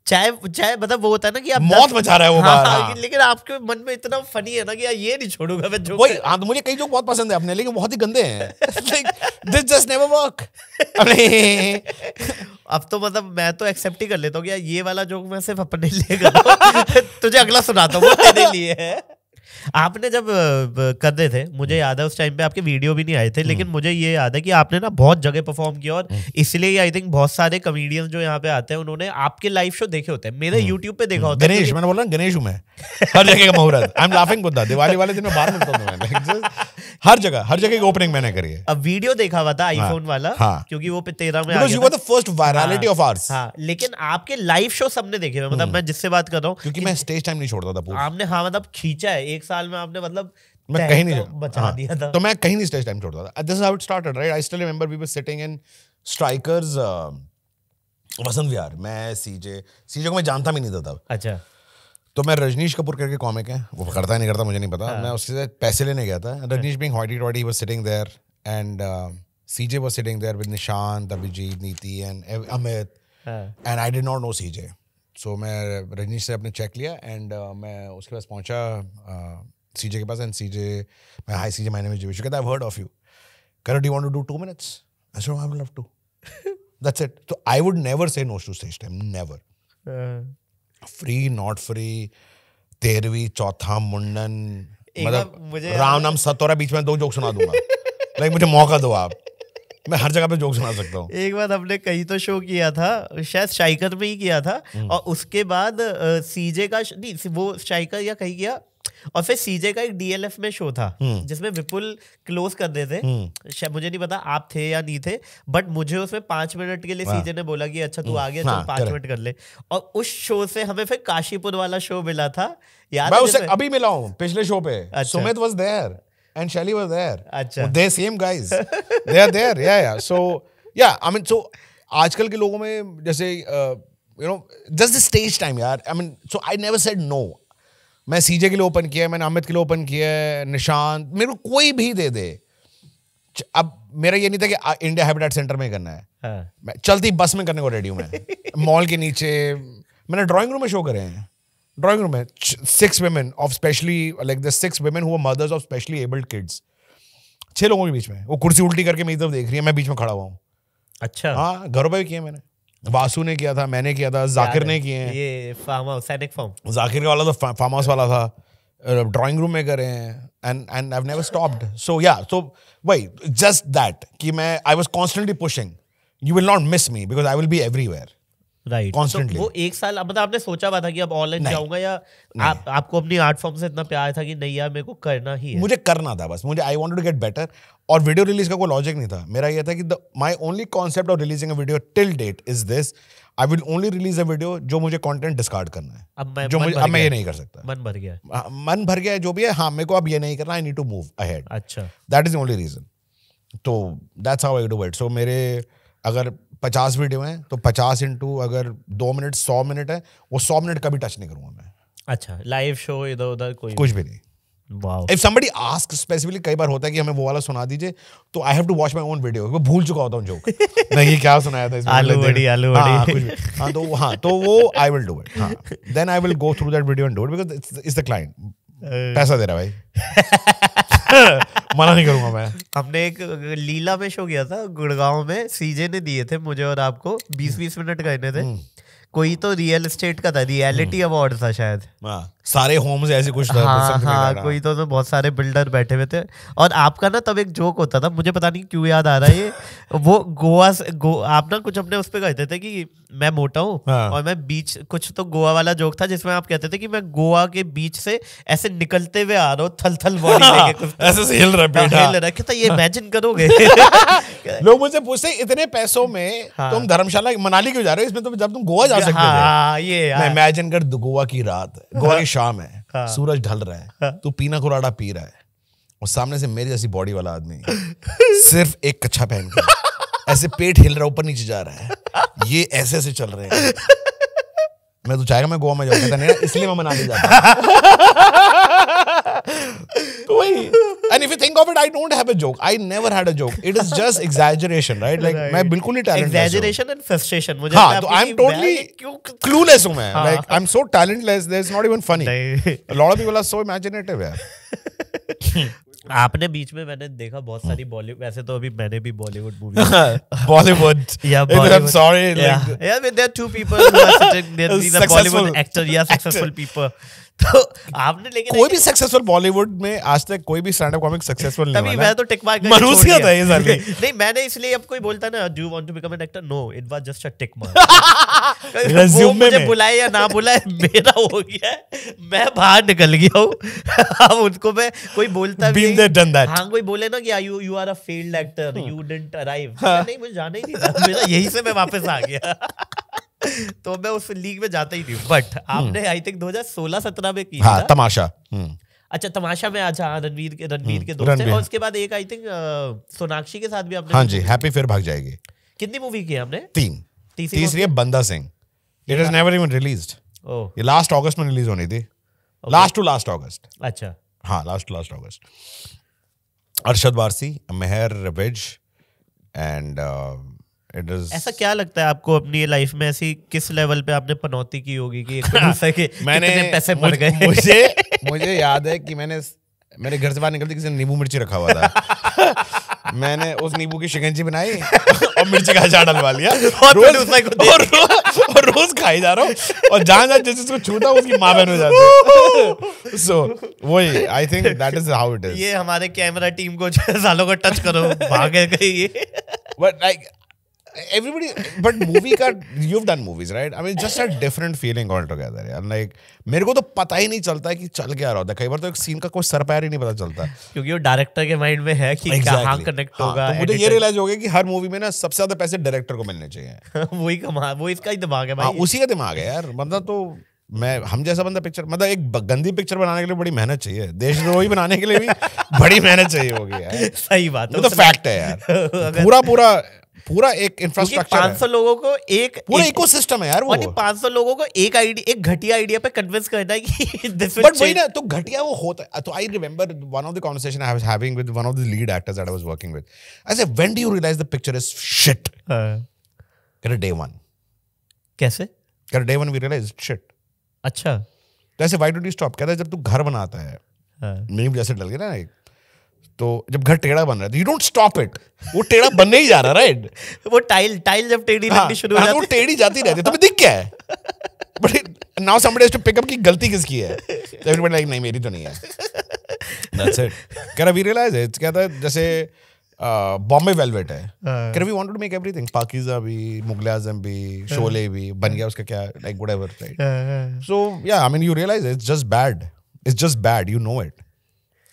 चाहे चाहे मतलब वो होता है ना कि आप मौत बचा रहा है वो हाँ, हाँ, लेकिन आपके मन में इतना फनी है ना कि यार ये नहीं छोड़ूंगा मैं जोक वही हाँ तो मुझे कई जोक बहुत पसंद है अपने लेकिन बहुत ही गंदे हैं दिस जस्ट नेवर वर्क अब तो मतलब मैं तो एक्सेप्ट ही कर लेता हूँ यार ये वाला जोक मैं सिर्फ अपने लिए कर तुझे अगला सुनाता हूँ तेरे लिए है आपने जब कर रहे थे मुझे हम्म। याद है उस टाइम पे आपके वीडियो भी नहीं आए थे लेकिन हम्म। मुझे ये याद है कि आपने ना बहुत जगह परफॉर्म किया और हम्म। इसलिए आई थिंक बहुत सारे कमेडियन जो यहाँ पे आते हैं उन्होंने आपके लाइव शो देखे होते हैं मेरे यूट्यूब पे देखा होता है गणेश मैंने बोला गणेश हूँ मैं हर जगह का मुहूर्त I am laughing Buddha Diwali वाले दिन में बाहर मिलता हूँ हर जगह हर जगह की ओपनिंग मैंने करी है अब वीडियो देखा हुआ था आईफोन हाँ। वाला हाँ, क्योंकि वो तेरह में you the first virality of ours हाँ लेकिन आपके लाइव शो सबने देखे हुए मतलब हम्म। मैं जिससे बात कर रहा हूँ क्योंकि मैं स्टेज टाइम नहीं छोड़ता था आपने हाँ मतलब खींचा है एक साल में आपने मतलब मैं कहीं नहीं तो बचा हाँ, दिया था तो मैं कहीं नहीं स्टेज टाइम छोड़ता था this is how it started right I still remember we were sitting in strikers Vasant Vihar मैं सीजे सीजे को मैं जानता भी नहीं था तब अच्छा तो मैं रजनीश कपूर करके कॉमिक है वो करता है नहीं करता मुझे नहीं पता हाँ। मैं उससे पैसे लेने गया था हाँ। रजनीश बिंग हॉडी टॉडी was sitting there and C J was sitting there with Nishant Abhijeet Niti and Amit and I did not know C J so मैं रजनीश से अपने चेक लिया एंड uh, मैं उसके पास पहुँचा सी uh, के पास एंड सी जे मैं हाई सी जे मैंने इज जिवेश कहता आई हर्ड ऑफ यू कर you want to do two minutes I would I would never say no to stage time never free not free तेरहवीं चौथा मुंडन मतलब मुझे राम नाम सतोरा बीच में दो जोक सुना दूंगा लाइक मुझे मौका दो आप मैं हर जगह पे जोक सुना सकता हूँ एक बार हमने कहीं तो शो किया था शायद शाइकर में ही किया था हम्म। और उसके बाद सीजे का नहीं वो शाइकर या कहीं किया और फिर सीजे का एक डीएलएफ में शो था हम्म। जिसमें विपुल क्लोज कर देते हम्म। शायद मुझे नहीं पता आप थे या नहीं थे बट मुझे उसमें पांच मिनट के लिए सीजे ने बोला कि अच्छा तू हम्म। आ गया चल हाँ, पांच मिनट कर ले और उस शो से हमें फिर काशीपुर वाला शो मिला था याद मैं उसे अभी मिला हूँ पिछले शो पे अच्छा। Sumit was there and Shaily was there अच्छा they same guys they there yeah yeah so yeah I mean सो आजकल के लोगों में जैसे you know just the stage time यार I mean so I never said no मैं सीजे के लिए ओपन किया है मैंने अमित के लिए ओपन किया है निशांत मेरे को कोई भी दे दे अब मेरा ये नहीं था कि इंडिया हैबिटेट सेंटर में करना है हाँ। मैं चलती बस में करने को रेडी हूँ मैं मॉल के नीचे मैंने ड्राइंग रूम में शो करे हैं ड्राइंग रूम में six women of specially like the six women हुआ mothers of specially abled kids छः लोगों के बीच में वो कुर्सी उल्टी करके मेरी तरफ देख रही है मैं बीच में खड़ा हुआ हूँ अच्छा हाँ घरों पर भी किया मैंने वासु ने किया था मैंने किया था जाकिर ने किए हैं ये farm house Sainik farm Zakir का वाला तो फार्म हाउस वाला था ड्राइंग रूम में करे हैं and and I never stopped so yeah so वही जस्ट दैट कि मैं I was constantly pushing you will not miss me because I will be everywhere right right. तो वो एक साल मतलब आपने सोचा हुआ था कि अब ऑनलाइन जाऊंगा या आप आपको अपनी आर्ट फॉर्म से इतना प्यार था कि नहीं यार मेरे को करना ही है मुझे करना था बस मुझे I wanted to get better और वीडियो रिलीज का कोई लॉजिक नहीं था मेरा ये था कि my only concept of releasing video till date is this I will only release a video जो मुझे कंटेंट डिस्कार्ड करना है अब मैं जो मुझे अब मैं ये नहीं कर सकता मन भर गया हाँ, मन भर गया जो भी है हाँ मेरे को अब ये नहीं करना I need to move ahead अच्छा दैट इज ओनली रीजन तो that's how I do it so मेरे अगर पचास वीडियो हैं तो पचास इंटू अगर दो मिनट सौ मिनट है वो सौ मिनट कभी टच नहीं करूंगा मैं अच्छा लाइव शो इधर उधर कोई कुछ भी नहीं इफ समबडी आस्क स्पेसिफिकली कई बार होता है कि हमें वो वाला सुना दीजिए तो I have to watch my own video मैं भूल चुका होता हूँ जोक नहीं क्या सुनाया था इसमें आलू बड़ी आलू बड़ी हाँ तो हाँ तो वो I will do it then I will go through that video and do it because it's the client पैसा दे रहा भाई मना नहीं करूंगा मैं हमने एक लीला में शो किया था गुड़गांव में सीजे ने दिए थे मुझे और आपको बीस बीस मिनट करने थे हम्म। कोई तो रियल एस्टेट का था रियलिटी अवार्ड हम्म। था शायद हाँ, सारे होम्स ऐसे कुछ था हाँ, हाँ, कोई तो, तो बहुत सारे बिल्डर बैठे हुए थे और आपका ना तब एक जोक होता था मुझे पता नहीं क्यों याद आ रहा है ये वो गोवा गो आप ना कुछ अपने उस पर कहते थे कि मैं मोटा हूँ हाँ. और मैं बीच कुछ तो गोवा वाला जोक था जिसमें आप कहते थे कि मैं गोवा के बीच से ऐसे निकलते हुए आ रहा हूँ थल थल तो। ऐसे से हिल रहा हाँ, बेटा हिल रहा ये इमेजिन हाँ। करोगे लोग मुझसे पूछते इतने पैसों में हाँ. तुम धर्मशाला मनाली क्यों जा रहे हो इसमें तो जब तुम गोवा जा हाँ, सकते हो ये इमेजिन कर गोवा की रात गोवा की शाम है सूरज ढल रहा है तू पीना कुराड़ा पी रहा है और सामने से मेरी जैसी बॉडी वाला आदमी सिर्फ एक कच्छा पहन के ऐसे पेट हिल रहा ऊपर नीचे जा रहा है ये ऐसे ऐसे चल रहे हैं मैं तो चाहेगा मैं गोवा में जाऊँ नहीं इसलिए मैं नहीं जाता joke I never had joke it is just exaggeration right like मैं बिल्कुल नहीं मुझे हाँ, तो मैं सो इमेजिनेटिव आपने बीच में मैंने देखा बहुत सारी बॉलीवुड hmm. वैसे तो अभी मैंने भी बॉलीवुड मूवी बॉलीवुड या आई एम सॉरी या there two people Bollywood actor या सक्सेसफुल पीपल तो आपने लेकिन कोई भी सक्सेसफुल बॉलीवुड में आज तक कोई भी स्टैंड अप कॉमिक सक्सेसफुल नहीं मैं तो टिक मार्क मरूसिया था ये साले नहीं मैंने इसलिए अब कोई बोलता ना do want to become an actor no it was just a tick mark resume में मुझे बुलाए या ना बुलाए मेरा हो गया मैं बाहर निकल गया हूं अब उनको मैं कोई बोलता भी हां कोई बोले ना कि you you are a failed actor you didn't arrive नहीं मुझे जाना ही नहीं था मेरा यहीं से मैं वापस आ गया तो मैं उस लीग में जाता ही नहीं बट हम्म। आपने आई थिंक 2016-17 में की हाँ, तमाशा हम्म। अच्छा तमाशा में अच्छा रणवीर के रणवीर हम्म, के दोस्त और उसके बाद एक आई थिंक सोनाक्षी के साथ भी आपने हाँ जी हैप्पी फिर भाग जाएगी कितनी मूवी की हमने तीन तीसरी है Banda Singh it is never even released ये लास्ट अगस्त में रिलीज होनी थी लास्ट टू लास्ट अगस्त अच्छा हाँ last to last August Arshad Warsi Mehar Vij and Is... ऐसा क्या लगता है आपको अपनी लाइफ में ऐसी किस लेवल पे आपने पनौती की होगी कि के हाँ। मैंने पैसे बढ़ गए मुझे मुझे याद है कि मैंने मेरे घर से बाहर निकलते किसी ने नींबू मिर्ची रखा हुआ था मैंने उस नींबू की शिकंजी बनाई और मिर्ची का अचार डलवा लिया और रोज को और, रो, और रोज खाई जा रहा हूँ और जहां जहां जिस उसको छूटा उसकी माँ बहन हो जाती सो वही I think that is how it is ये हमारे कैमरा टीम को सालों का टच करो भागे गई but like everybody but movie ka you've done movies right I mean just a different feeling altogether यार like मेरे को तो पता ही नहीं चलता कि चल क्या रहा होता है कई बार तो एक सीन का कोई सर ही नहीं पता चलता क्योंकि वो डायरेक्टर के माइंड में है कि exactly. कहाँ कनेक्ट होगा हाँ, तो मुझे ये रियलाइज हो गया कि हर मूवी में ना सबसे ज्यादा पैसे डायरेक्टर को मिलने चाहिए वही कमा वो इसका ही दिमाग है भाई हाँ, उसी का दिमाग है यार मतलब तो मैं हम जैसा बंदा पिक्चर मतलब एक गंदी पिक्चर बनाने के लिए बड़ी मेहनत चाहिए देशद्रोही बनाने के लिए भी बड़ी मेहनत चाहिए होगी यार सही बात है तो फैक्ट है यार पूरा पूरा पूरा एक इंफ्रास्ट्रक्चर पांच सौ लोगों को एक पूरा इको सिस्टम है यार वो पांच सौ लोगों को एक आईडी एक घटिया आइडिया पे कन्विंस करना है कि बट वही ना तो घटिया वो होता है तो I remember one of the conversation I was having with one of the lead actors that I was working with I said when do you realise the picture is shit कर डे 1 कैसे कर डे 1 वी रियलाइज शिट अच्छा जैसे why don't you stop कहता है जब तू घर बनाता है हाँ। मीम जैसे डल गया ना एक तो जब घर टेढ़ा बन रहा है यू डोंट स्टॉप इट वो टेढ़ा बनने ही जा रहा है राइट वो टाइल टाइल जब टेढ़ी हाँ, शुरू हो हाँ, तो जाती वो टेढ़ी जाती रहती है तुम्हें तो दिख क्या है but now somebody has to pick up की गलती किसकी है एवरीबॉडी लाइक नहीं मेरी तो नहीं है that's it can I realise it's क्या था जैसे बॉम्बे वेलवेट है can we wanted to make everything Pakeezah भी मुगले आजम भी शोले हाँ। भी बन गया उसका क्या like whatever right so yeah I mean you realise it's just bad it's just bad you know it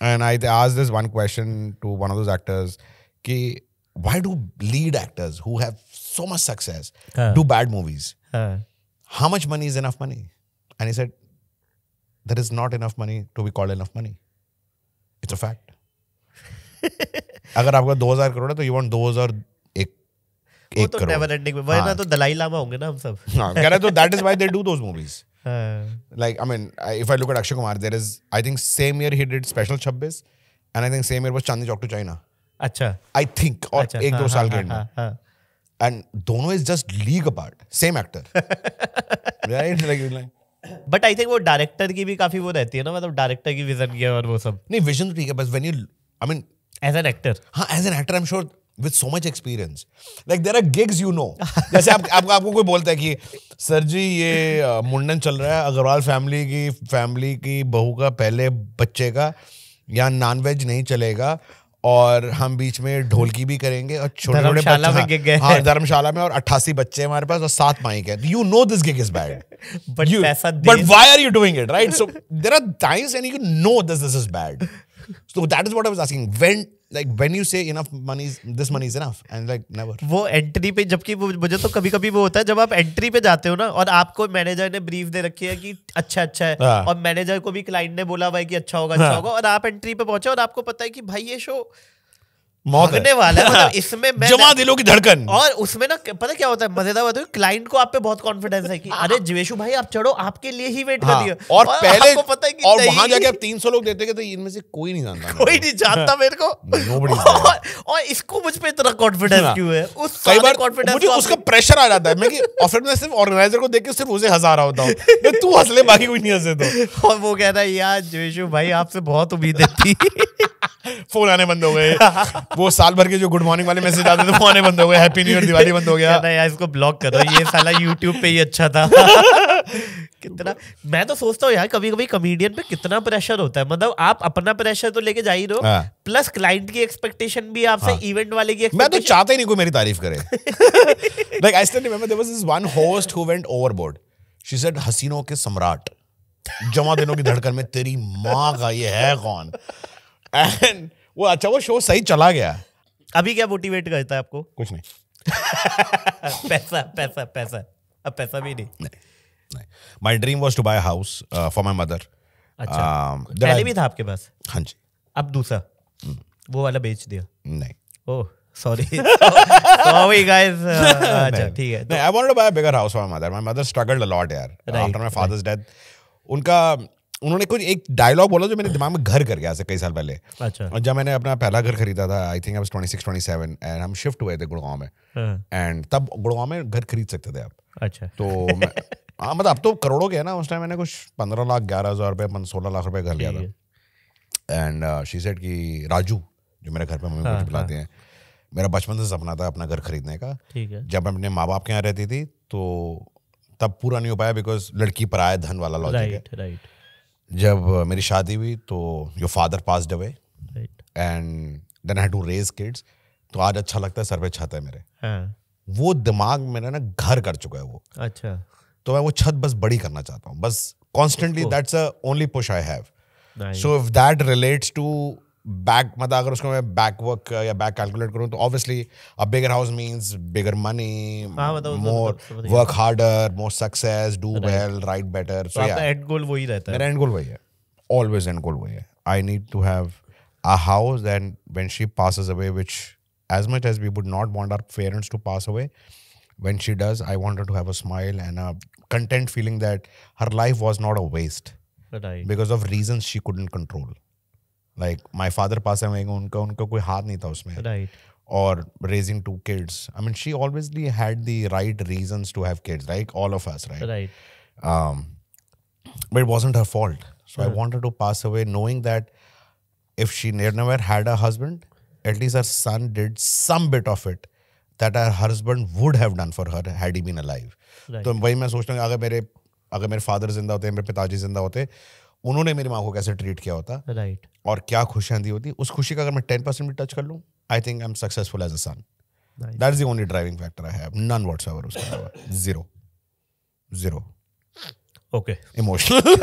And I asked this one question to one of those actors, ki, why do lead actors who have so much success do bad movies? How much money is enough money? And he said, there is not enough money to be called enough money. It's a fact. अगर आपका दो हजार करोड़ है तो you want दो हजार एक वो तो नेवर एंडिंग वरना तो दलाई लामा होंगे ना हम सब हां कह रहा तो that is why they do movies Uh, like I mean, I, if I look at Akshay Kumar, there is I think same year he did Special 26, and I think same year was Chandni Chowk to China. अच्छा I think और अच्छा, एक हाँ, दो साल के end दोनों is just league apart same actor right like but I think वो डायरेक्टर की भी काफी वो रहती है ना मतलब डायरेक्टर की विजन की और वो सब नहीं विजन तो ठीक है बस when you I mean as an actor हाँ as an actor I am sure with so much experience like there are gigs you know जैसे आप, आप, आपको कोई बोलता है कि सर जी ये मुंडन चल रहा है अग्रवाल फैमिली की फैमिली की बहू का पहले बच्चे का या नॉन वेज नहीं चलेगा और हम बीच में ढोलकी भी करेंगे और छोटे छोटे हाँ, हाँ, धर्मशाला में और अट्ठासी बच्चे हमारे पास और सात माइक है you know this gig is bad but why are you doing it right so there are times and you know this this is bad so that is what I was asking. When like when you say enough money is this money is enough and like never वो entry पे जबकि मुझे तो कभी कभी वो होता है जब आप entry पे जाते हो ना और आपको manager ने brief दे रखी है कि अच्छा अच्छा है और manager को भी client ने बोला भाई कि अच्छा होगा अच्छा होगा और आप entry पे पहुंचे और आपको पता है कि भाई ये show भागने वाला है मतलब इसमें मैं जमा दिलों की धड़कन और उसमें ना पता क्या होता है मजेदार होता है क्लाइंट को आप पे बहुत कॉन्फिडेंस है कि हाँ। अरे जिवेशु भाई आप चढ़ो आपके लिए ही वेट हाँ, कर दिया और, और पहले आपको पता है कि और वहां जाके आप 300 लोग देते तो इनमें से कोई नहीं जानता कोई नहीं जानता हाँ। मेरे को और इसको मुझ पर इतना कॉन्फिडेंस हाँ। क्यों है उस कई बार कॉन्फिडेंस मुझे उसका प्रेशर आ जाता है मैं कि ऑफर में सिर्फ ऑर्गेनाइजर को देख के सिर्फ उसे हंसा रहा होता हूं तू हंस ले बाकी कोई नहीं हंसे तो और वो कह रहा है यार जिवेशु भाई आपसे बहुत उम्मीद थी फोन आने बंद हो गए वो साल भर के जो गुड मॉर्निंग वाले मैसेज आते थे वो आने बंद हो गए हैप्पी न्यू ईयर दिवाली बंद हो गया यार इसको ब्लॉक करो ये साला यूट्यूब पे ही अच्छा था कितना मैं तो सोचता हूँ यार कभी कभी कॉमेडियन पे कितना प्रेशर होता है मतलब आप अपना प्रेशर तो लेके जा ही रहो हाँ। प्लस क्लाइंट की एक्सपेक्टेशन भी आपसे हाँ। इवेंट वाले की मैं तो चाहता ही नहीं कोई मेरी तारीफ करे like I still remember there was this one host who went overboard she said हसीनों के सम्राट जमा दिनों की धड़कन में तेरी माँ का ये है कौन एंड वो अच्छा वो शो सही चला गया अभी क्या मोटिवेट करता है आपको कुछ नहीं पैसा पैसा पैसा अब पैसा भी नहीं my dream was to buy house for my mother अच्छा um, पहले भी था आपके पास हाँ जी अब दूसरा hmm. वो वाला बेच दिया नहीं ओह sorry sorry guys uh, अच्छा ठीक है no, I wanted to buy a bigger house for my mother my mother struggled a lot right, after my father's right. death उनका उन्होंने कुछ एक डायलॉग बोला जो मेरे दिमाग में घर कर गया कई साल पहले अच्छा और जब मैंने अपना पहला घर खरीदा था I think I twenty six twenty seven and हम शिफ्ट हुए थे गुड़गांव में एंड हाँ। तब गुड़गांव में घर खरीद सकते थे आप अच्छा तो हाँ मतलब अब तो करोड़ों के है ना उस टाइम मैंने कुछ पंद्रह लाख ग्यारह हज़ार रुपये सोलह लाख रुपये घर लिया था एंड शी सेट की राजू जो मेरे घर पे मम्मी हाँ, मुझे बुलाते हाँ। हैं मेरा बचपन से सपना था अपना घर खरीदने का ठीक है जब मैं अपने माँ बाप के यहाँ रहती थी तो तब पूरा नहीं हो पाया बिकॉज लड़की पराया धन वाला लॉजिक है राइट जब मेरी शादी हुई तो your father pass away and then I to raise kids तो आज अच्छा लगता है सर पे छत है मेरे हाँ। वो दिमाग मेरा ना घर कर चुका है वो अच्छा तो मैं वो छत बस बड़ी करना चाहता हूँ बस constantly that's only push I have so if that relates to back मतलब अगर उसको मैं बैक वर्क या बैक कैलकुलेट करूँ तो obviously a bigger house means bigger money more work harder more success do well right better so yeah end goal वही रहता है मेरा एंड गोल वही है ऑलवेज एंड गोल वही है I need to have a house and when she passes away which as much as we would not want our parents to pass away when she does I want to have a smile and a content feeling that her life life not a waste because of because she reasons control like my father pass है उनका उनका कोई हाथ नहीं था उसमें right right. और raising two kids. I mean, she obviously had the right reasons to have kids, like all of us, right? Right. Um, but it wasn't her fault. So uh-huh. I wanted to pass away knowing that if she never had a husband, at least her son did some bit of it that her husband would have done for her had he been alive. Right. तो वही मैं सोचता हूँ अगर मेरे अगर मेरे father जिंदा होते मेरे पिताजी जिंदा होते उन्होंने मेरी माँ को कैसे ट्रीट किया होता राइट right. और क्या खुशियाँ दी होती उस खुशी का अगर मैं टेन परसेंट भी टच कर लूँ I think I am successful as a son that is the only driving factor I have none whatsoever उसके अलावा zero zero okay emotional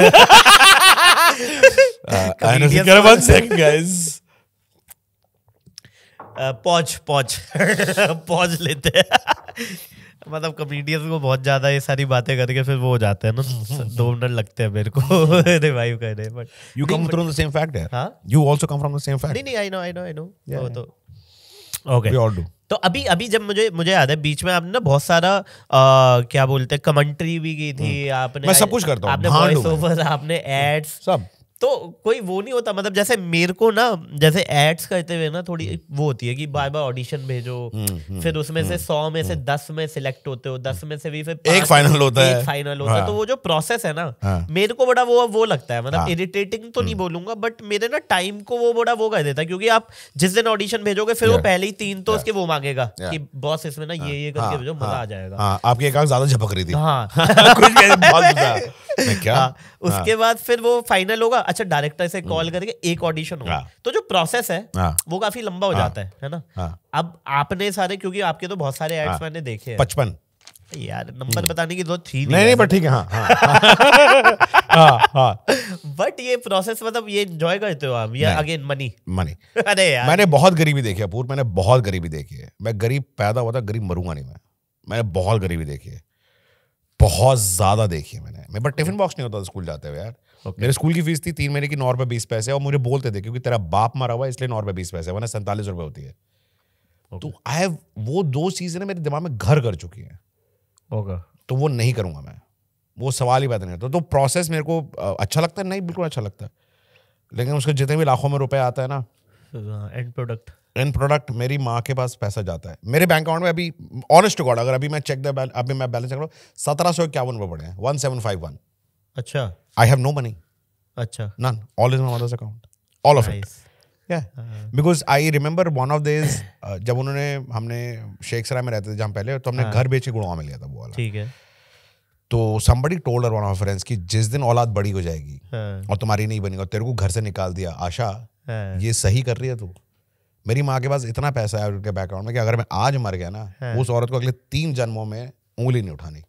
pause pause pause लेते हैं मतलब कमेडियंस को बहुत ज्यादा ये सारी बातें करके फिर वो हो जाते हैं ना दो मिनट लगते हैं मेरे को रिवाइव करने but you come from the same fact है हां you also come from the same fact नहीं नहीं I know I know I know वो तो ओके वी ऑल डू तो अभी अभी जब मुझे मुझे याद है बीच में आपने ना बहुत सारा आ, क्या बोलते हैं कमेंट्री भी की थी हम्म। आपने मैं सब कुछ करता हूँ आपने वॉइस ओवर आपने एड्स सब तो कोई वो नहीं होता मतलब जैसे मेरे को ना जैसे एड्स करते हुए ना थोड़ी वो होती है कि बार बार ऑडिशन भेजो हम्म, हम्म, फिर उसमें से हम्म, सौ में से दस में सिलेक्ट होते हो दस में से भी फिर एक फाइनल होता है फाइनल होता है तो वो जो प्रोसेस है ना हाँ। मेरे को बड़ा वो वो लगता है मतलब इरिटेटिंग हाँ। तो नहीं बोलूंगा बट मेरे ना टाइम को वो बड़ा वो कर देता है क्योंकि आप जिस दिन ऑडिशन भेजोगे फिर वो पहले ही तीन तो उसके वो मांगेगा कि बॉस इसमें ना ये हाँ। ये करके भेजो मजा आ जाएगा आपकी एक आंख ज्यादा झपक रही थी हाँ क्या हाँ, हाँ। उसके बाद फिर वो फाइनल होगा अच्छा डायरेक्टर से कॉल हम्म। करके एक ऑडिशन होगा हाँ। तो जो प्रोसेस है वो काफी लंबा हो जाता है है ना अब आपने सारे क्योंकि आपके तो बहुत सारे एड्स मैंने देखे पचपन यार नंबर हम्म। बताने की जरूरत तो थी नहीं नहीं पर ठीक है हाँ बट ये प्रोसेस मतलब ये एंजॉय करते हो आप या अगेन मनी मनी अरे यार मैंने बहुत गरीबी देखी है पूर्व मैंने बहुत गरीबी देखी है मैं गरीब पैदा हुआ था गरीब मरूंगा नहीं मैं मैंने बहुत गरीबी देखी है बहुत ज़्यादा देखी है मैंने मैं बट टिफिन बॉक्स नहीं होता था स्कूल जाते हुए यार okay. मेरे स्कूल की फीस थी तीन महीने की नौ रुपये बीस पैसे और मुझे बोलते थे क्योंकि तेरा बाप मारा हुआ है इसलिए नौ रुपये बीस पैसे वरना सैंतालीस रुपये होती है तो आई हैव वो दो चीज़ें ना मेरे दिमाग में घर कर चुकी हैं ओके तो वो नहीं करूँगा मैं वो सवाल ही पैदा नहीं होता तो प्रोसेस मेरे को अच्छा लगता है नहीं बिल्कुल अच्छा लगता है लेकिन उसके जितने भी लाखों में रुपए आता है ना एंड हाँ, प्रोडक्ट इन प्रोडक्ट मेरी माँ के पास पैसा जाता है मेरे बैंक अकाउंट में अभी ऑनेस्ट गॉड अगर अभी मैं चेक द अभी मैं बैलेंस चेक करूँ सत्रह सौ इक्यावन रुपये पड़े हैं वन सेवन फाइव वन अच्छा आई हैव नो मनी अच्छा none all is my mother's account all of it because I remember one of this जब उन्होंने हमने शेखसराय में रहते थे जहाँ पहले तो हमने हाँ। घर बेचे गुड़गांव में लिया था वो वाला ठीक है तो somebody told her one of friends कि जिस दिन औलाद बड़ी हो जाएगी हाँ. और तुम्हारी नहीं बनेगा तेरे को घर से निकाल दिया आशा हाँ. ये सही कर रही है तू मेरी माँ के पास इतना पैसा है उनके बैकग्राउंड में कि अगर मैं आज मर गया ना हाँ। उस औरत को अगले तीन जन्मों में उंगली नहीं उठानी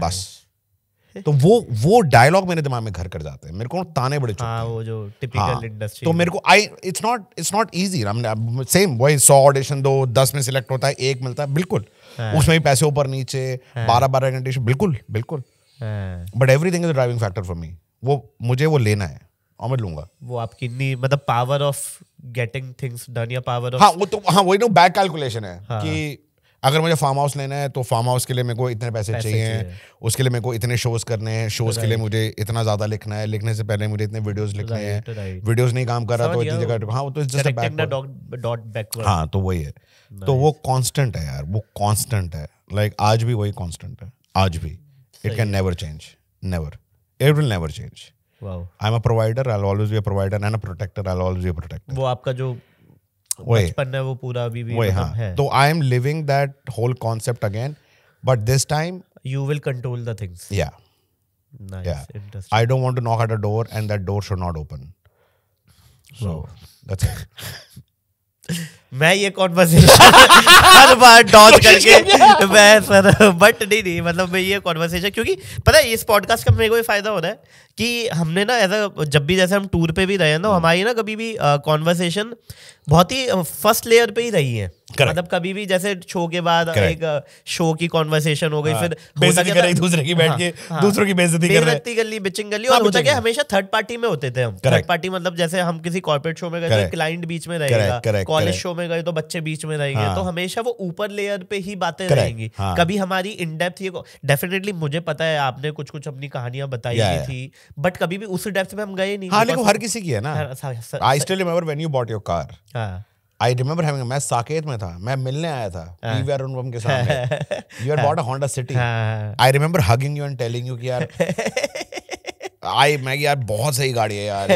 बस तो वो वो डायलॉग मेरे दिमाग में घर कर जाते हैं मेरे को ताने बड़े हाँ, वो जो टिपिकल इंडस्ट्री हाँ, तो मेरे को I it's not it's not easy same वही सौ ऑडिशन दो दस में सिलेक्ट होता है एक मिलता है बिल्कुल हाँ, उसमें भी पैसे ऊपर नीचे हाँ। बारह बारह घंटे बिल्कुल बिल्कुल but everything is driving factor for me वो मुझे वो लेना है अमित लूंगा वो आपकी नी मतलब power of getting things done या पावर ऑफ हाँ वो तो हाँ वही ना बैक कैलकुलेशन है हाँ. कि अगर मुझे फार्म हाउस लेना है तो फार्म हाउस के लिए मेरे को इतने पैसे, पैसे चाहिए, चाहिए उसके लिए मेरे को इतने शोज करने हैं शोज के लिए मुझे इतना ज्यादा लिखना है लिखने से पहले मुझे इतने वीडियोस लिखने हैं वीडियोस नहीं काम कर रहा तो इतनी जगह हाँ वो तो जस्ट बैक डॉट बैक हाँ तो वही है तो वो कांस्टेंट है यार वो कांस्टेंट है लाइक आज भी वही कांस्टेंट है आज भी it can never change never it will never change I am a provider I always be a provider and a protector I always be a protector वो आपका जो बचपन है वो पूरा अभी भी वही हाँ है. तो I am living that whole concept again but this time you will control the things yeah Nice, yeah. Interesting. I don't want to knock at a door and that door should not open. So Whoa. that's it. मैं ये conversation हर बार Dodge करके मैं sir but नहीं नहीं मतलब मैं ये conversation क्योंकि पता है इस पॉडकास्ट का मेरे को ये फायदा हो रहा है कि हमने ना ऐसा जब भी जैसे हम टूर पे भी रहे हैं ना हमारी ना कभी भी कॉन्वर्सेशन बहुत ही फर्स्ट लेयर पे ही रही है मतलब कभी भी जैसे शो के बाद Correct. एक शो uh, की कॉन्वर्सेशन हो गई हाँ, फिर बेइज्जती दूसरे की बैठ हाँ, के हाँ, दूसरों की बेइज्जती कर रहे कर ली बिचिंग कर ली हाँ, और होता क्या हमेशा थर्ड पार्टी में होते थे हम थर्ड पार्टी मतलब जैसे हम किसी कॉर्पोरेट शो में गए क्लाइंट तो बीच में रहेगा कॉलेज शो में गए तो बच्चे बीच में रहेंगे हाँ। तो हमेशा वो ऊपर लेयर पे ही बातें रहेंगी हाँ। कभी हमारी इन डेप्थ ये डेफिनेटली मुझे पता है आपने कुछ कुछ अपनी कहानियां बताई थी बट कभी भी उस डेप्थ में हम गए नहीं हर किसी की है ना I still remember when you bought your car I remember having मैं साकेत में था मैं मिलने आया था पीवी हाँ। अरुणवम के सामने you had bought a Honda City I remember hugging you and telling you कि यार आई मैं यार बहुत सही गाड़ी है यार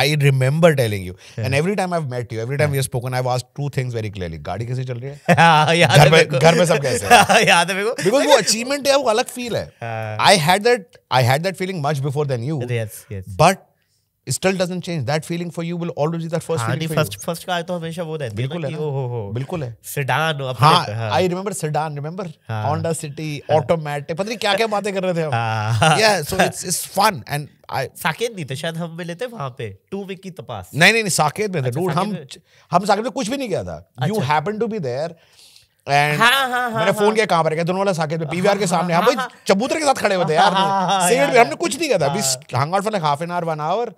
I remember telling you and every time I met you every time you spoken I was two things very clearly गाड़ी कैसे चल रही है हाँ, घर में घर में सब कैसे है हाँ, याद है मेरे को बिकॉज़ वो अचीवमेंट है वो अलग फील है I had that I had that feeling much before then you but still doesn't change that feeling for you will always be that first haan, feeling first first car तो हमेशा वो रहती बिल्कुल है ना हो हो bilkul hai sedan हाँ, हाँ I remember sedan remember haan. Honda City हाँ, automatic पता नहीं kya क्या बातें कर रहे थे हम yeah so it's it's fun and I saket nahi the shayad hum bhi lete wahan pe two week ki tapas nahi nahi nahi saket में the dude hum hum saket में kuch bhi nahi gaya tha you happened to be there हाँ, हाँ, हाँ, मैंने phone पर गया दोनों साकेत में पीवीआर के सामने हम भाई के साथ खड़े हुए थे यार सेठ हमने कुछ नहीं किया था out for like half an hour one hour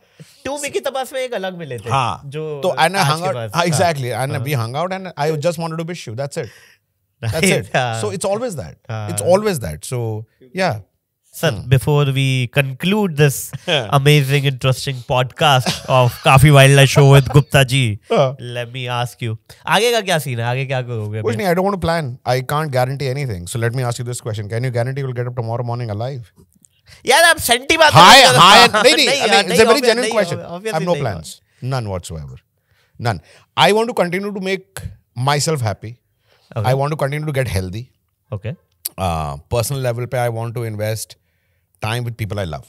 two वी की में एक अलग मिले थे जो तो out exactly we out and I just wanted to wish you that's it that's it so it's always that it's always that so yeah Sir, hmm. before we conclude this amazing, interesting podcast of Coffee Wildlife Show with Gupta ji, let me ask you. आगे का कुछ नहीं. I don't want to plan. I can't guarantee anything. So let me ask you this question: Can you guarantee you'll get up tomorrow morning alive? Yeah, आप सेंटी baat. Hi, hi. नहीं नहीं it's a very genuine question. I have no plans. None whatsoever. None. I want to continue to make myself happy. Okay. I want to continue to get healthy. Okay. Uh, personal level pe I want to invest. Time with people I love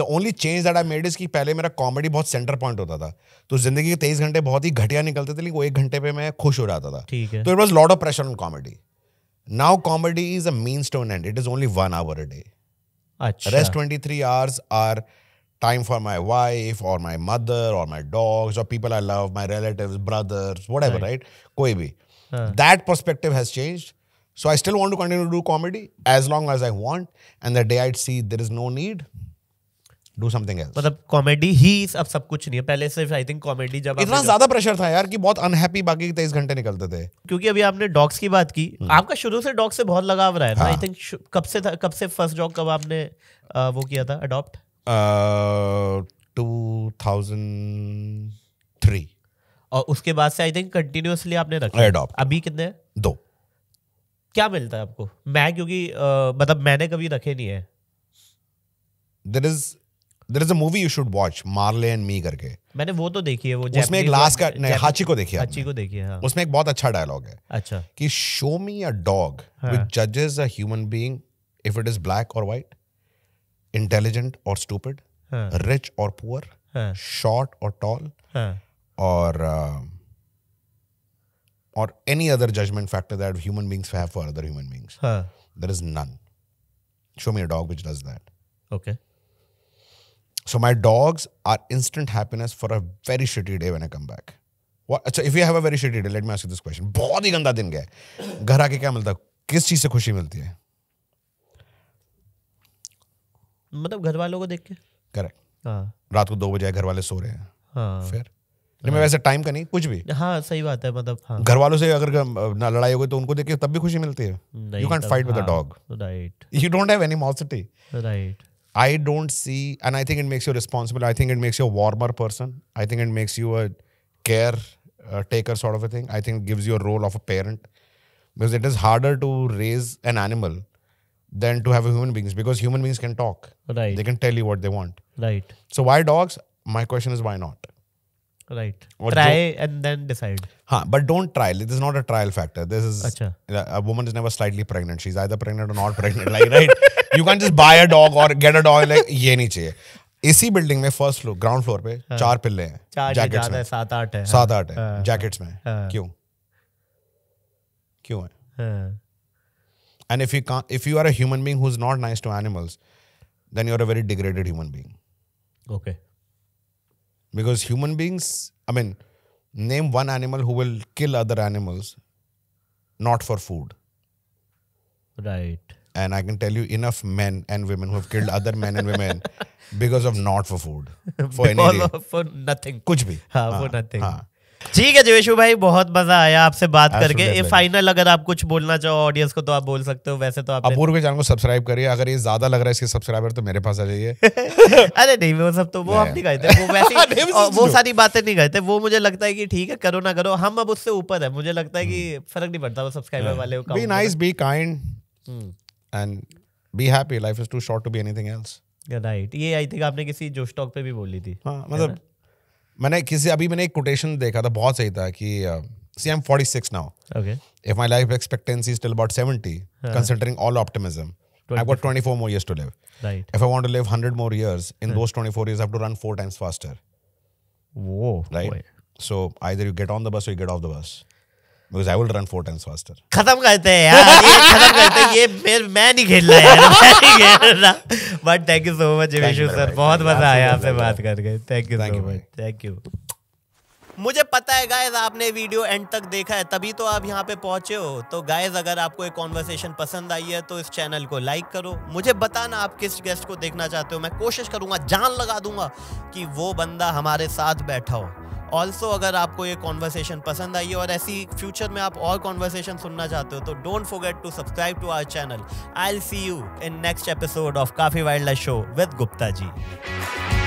the only change that I made is कि पहले मेरा comedy बहुत centre point होता था तो जिंदगी के तेईस घंटे बहुत ही घटिया निकलते थे लेकिन वो एक घंटे पे मैं खुश हो जाता था तो it was lot of pressure on comedy now comedy is a mean stone and it is only one hour a day अच्छा rest twenty three hours are time for my wife और माई मदर और my dogs और people I love my relative brothers whatever right कोई भी that perspective has changed So I still want to continue to do comedy as long as I want. And the day I'd see there is no need, do something else. मतलब comedy ही अब सब कुछ नहीं है पहले सिर्फ I think comedy जब इतना ज्यादा प्रेशर था यार कि बहुत अनहैप्पी बाकी के तेईस घंटे निकलते थे क्योंकि अभी आपने डॉग्स की बात की हम्म। आपका शुरू से डॉग से बहुत लगाव रहा है हाँ. आई थिंक कब से था कब से फर्स्ट डॉग कब आपने आ, वो किया था अडॉप्ट टू थाउजेंड थ्री और उसके बाद से आई थिंक कंटिन्यूसली आपने रखा अडॉप्ट अभी कितने दो क्या मिलता है आपको मैं क्योंकि मतलब मैंने कभी रखे नहीं है there is there is a movie you should watch Marley and me करके मैंने वो तो देखी है वो उसमें एक लास्ट का नहीं हाची को देखी हाची को देखी है हाँ। उसमें एक बहुत अच्छा डायलॉग है अच्छा कि show me a dog which जजेस a human being if it is black और वाइट इंटेलिजेंट और स्टूपिड रिच और पुअर शॉर्ट और टॉल और uh, or any other judgment factor that human beings have for other human beings. Huh. There is none. Show me a dog which does that. Okay. So my dogs are instant happiness for a very shitty day when I come back. What? So if you have a very shitty day, let me ask you this question. बहुत ही गंदा दिन गया घर आके क्या मिलता किस चीज से खुशी मिलती है मतलब घर वालों को देख के करेक्ट हाँ रात को दो बजे घर वाले सो रहे हैं हाँ फिर नहीं मैं वैसे टाइम का नहीं कुछ भी हाँ सही बात है मतलब हाँ। घर वालों से अगर ना लड़ाई हो गई तो उनको देखिए तब भी खुशी मिलती है you can't fight with a dog right you don't have animosity right I don't see and I think it makes you responsible I think it makes you warmer person I think it makes you a care taker sort of a thing I think gives you a role of a parent because it is harder to raise an animal than to have human beings because human beings can talk talk right they can tell you what they want right so why dogs my question is why right or try do, and then decide huh, but don't try this is not a trial factor this is Achha. a woman is never slightly pregnant she's either pregnant or not pregnant like right you can't just buy a dog or get a dog like ye nahi chahiye इसी building में first floor ground floor पे हाँ, चार पिल्ले हैं चार jackets में सात आठ है सात आठ है हाँ, जैकेट्स में हाँ, क्यों क्यों है and if you if you are a human being who is not nice to animals then you are a very degraded human being okay because human beings i mean name one animal who will kill other animals not for food right and i can tell you enough men and women who have killed other men and women because of not for food for anything for nothing kuch bhi haan, for nothing ठीक है जीवेशु भाई बहुत मजा आया आपसे बात हाँ, करके ये फाइनल अगर आप कुछ बोलना चाहो ऑडियंस को तो आप बोल सकते हो वैसे तो आप अपूर्व के चैनल को सब्सक्राइब करिए अगर ये ज्यादा लग रहा है इसके सब्सक्राइबर तो मेरे पास आ जाइए अरे नहीं वो सब तो वो आप नहीं गए थे वो वैसे वो सारी बातें नहीं गए थे वो मुझे लगता है कि ठीक है करो ना करो हम अब उससे ऊपर है मुझे लगता है कि हम्म। फर्क नहीं पड़ता वो सब्सक्राइबर वाले be nice be kind and be happy life is too short to be anything else right ये आई थिंक आपने किसी जोश टॉक पे भी बोली थी हाँ मतलब मैंने किसी अभी मैंने एक कोटेशन देखा था बहुत सही था कि C M forty six now if my life expectancy still about seventy considering all optimism I've got 24 more years to live. Right. If I want to live 100 more years, in right. those 24 years, I have to run four times faster. Whoa. Right? Boy. So either you get on the bus or you get off the bus. because I will run four times faster. खत्म करते हैं यार ये खत्म करते हैं ये फिर मैं नहीं खेलना यार मैं नहीं खेलना but thank you so much Vishu sir बहुत मजा आया आपसे बात करके you thank you much thank you मुझे पता है गाइज आपने वीडियो एंड तक देखा है तभी तो आप यहाँ पे पहुंचे हो तो गाइज अगर आपको एक कॉन्वर्सेशन पसंद आई है तो इस चैनल को लाइक करो मुझे बताना आप किस गेस्ट को देखना चाहते हो मैं कोशिश करूंगा जान लगा दूंगा कि वो बंदा हमारे साथ बैठा हो ऑल्सो अगर आपको ये कॉन्वर्सेशन पसंद आई है और ऐसी फ्यूचर में आप और कॉन्वर्सेशन सुनना चाहते हो तो don't forget to subscribe to our channel I'll see you in next episode of काफ़ी wild life show with Gupta ji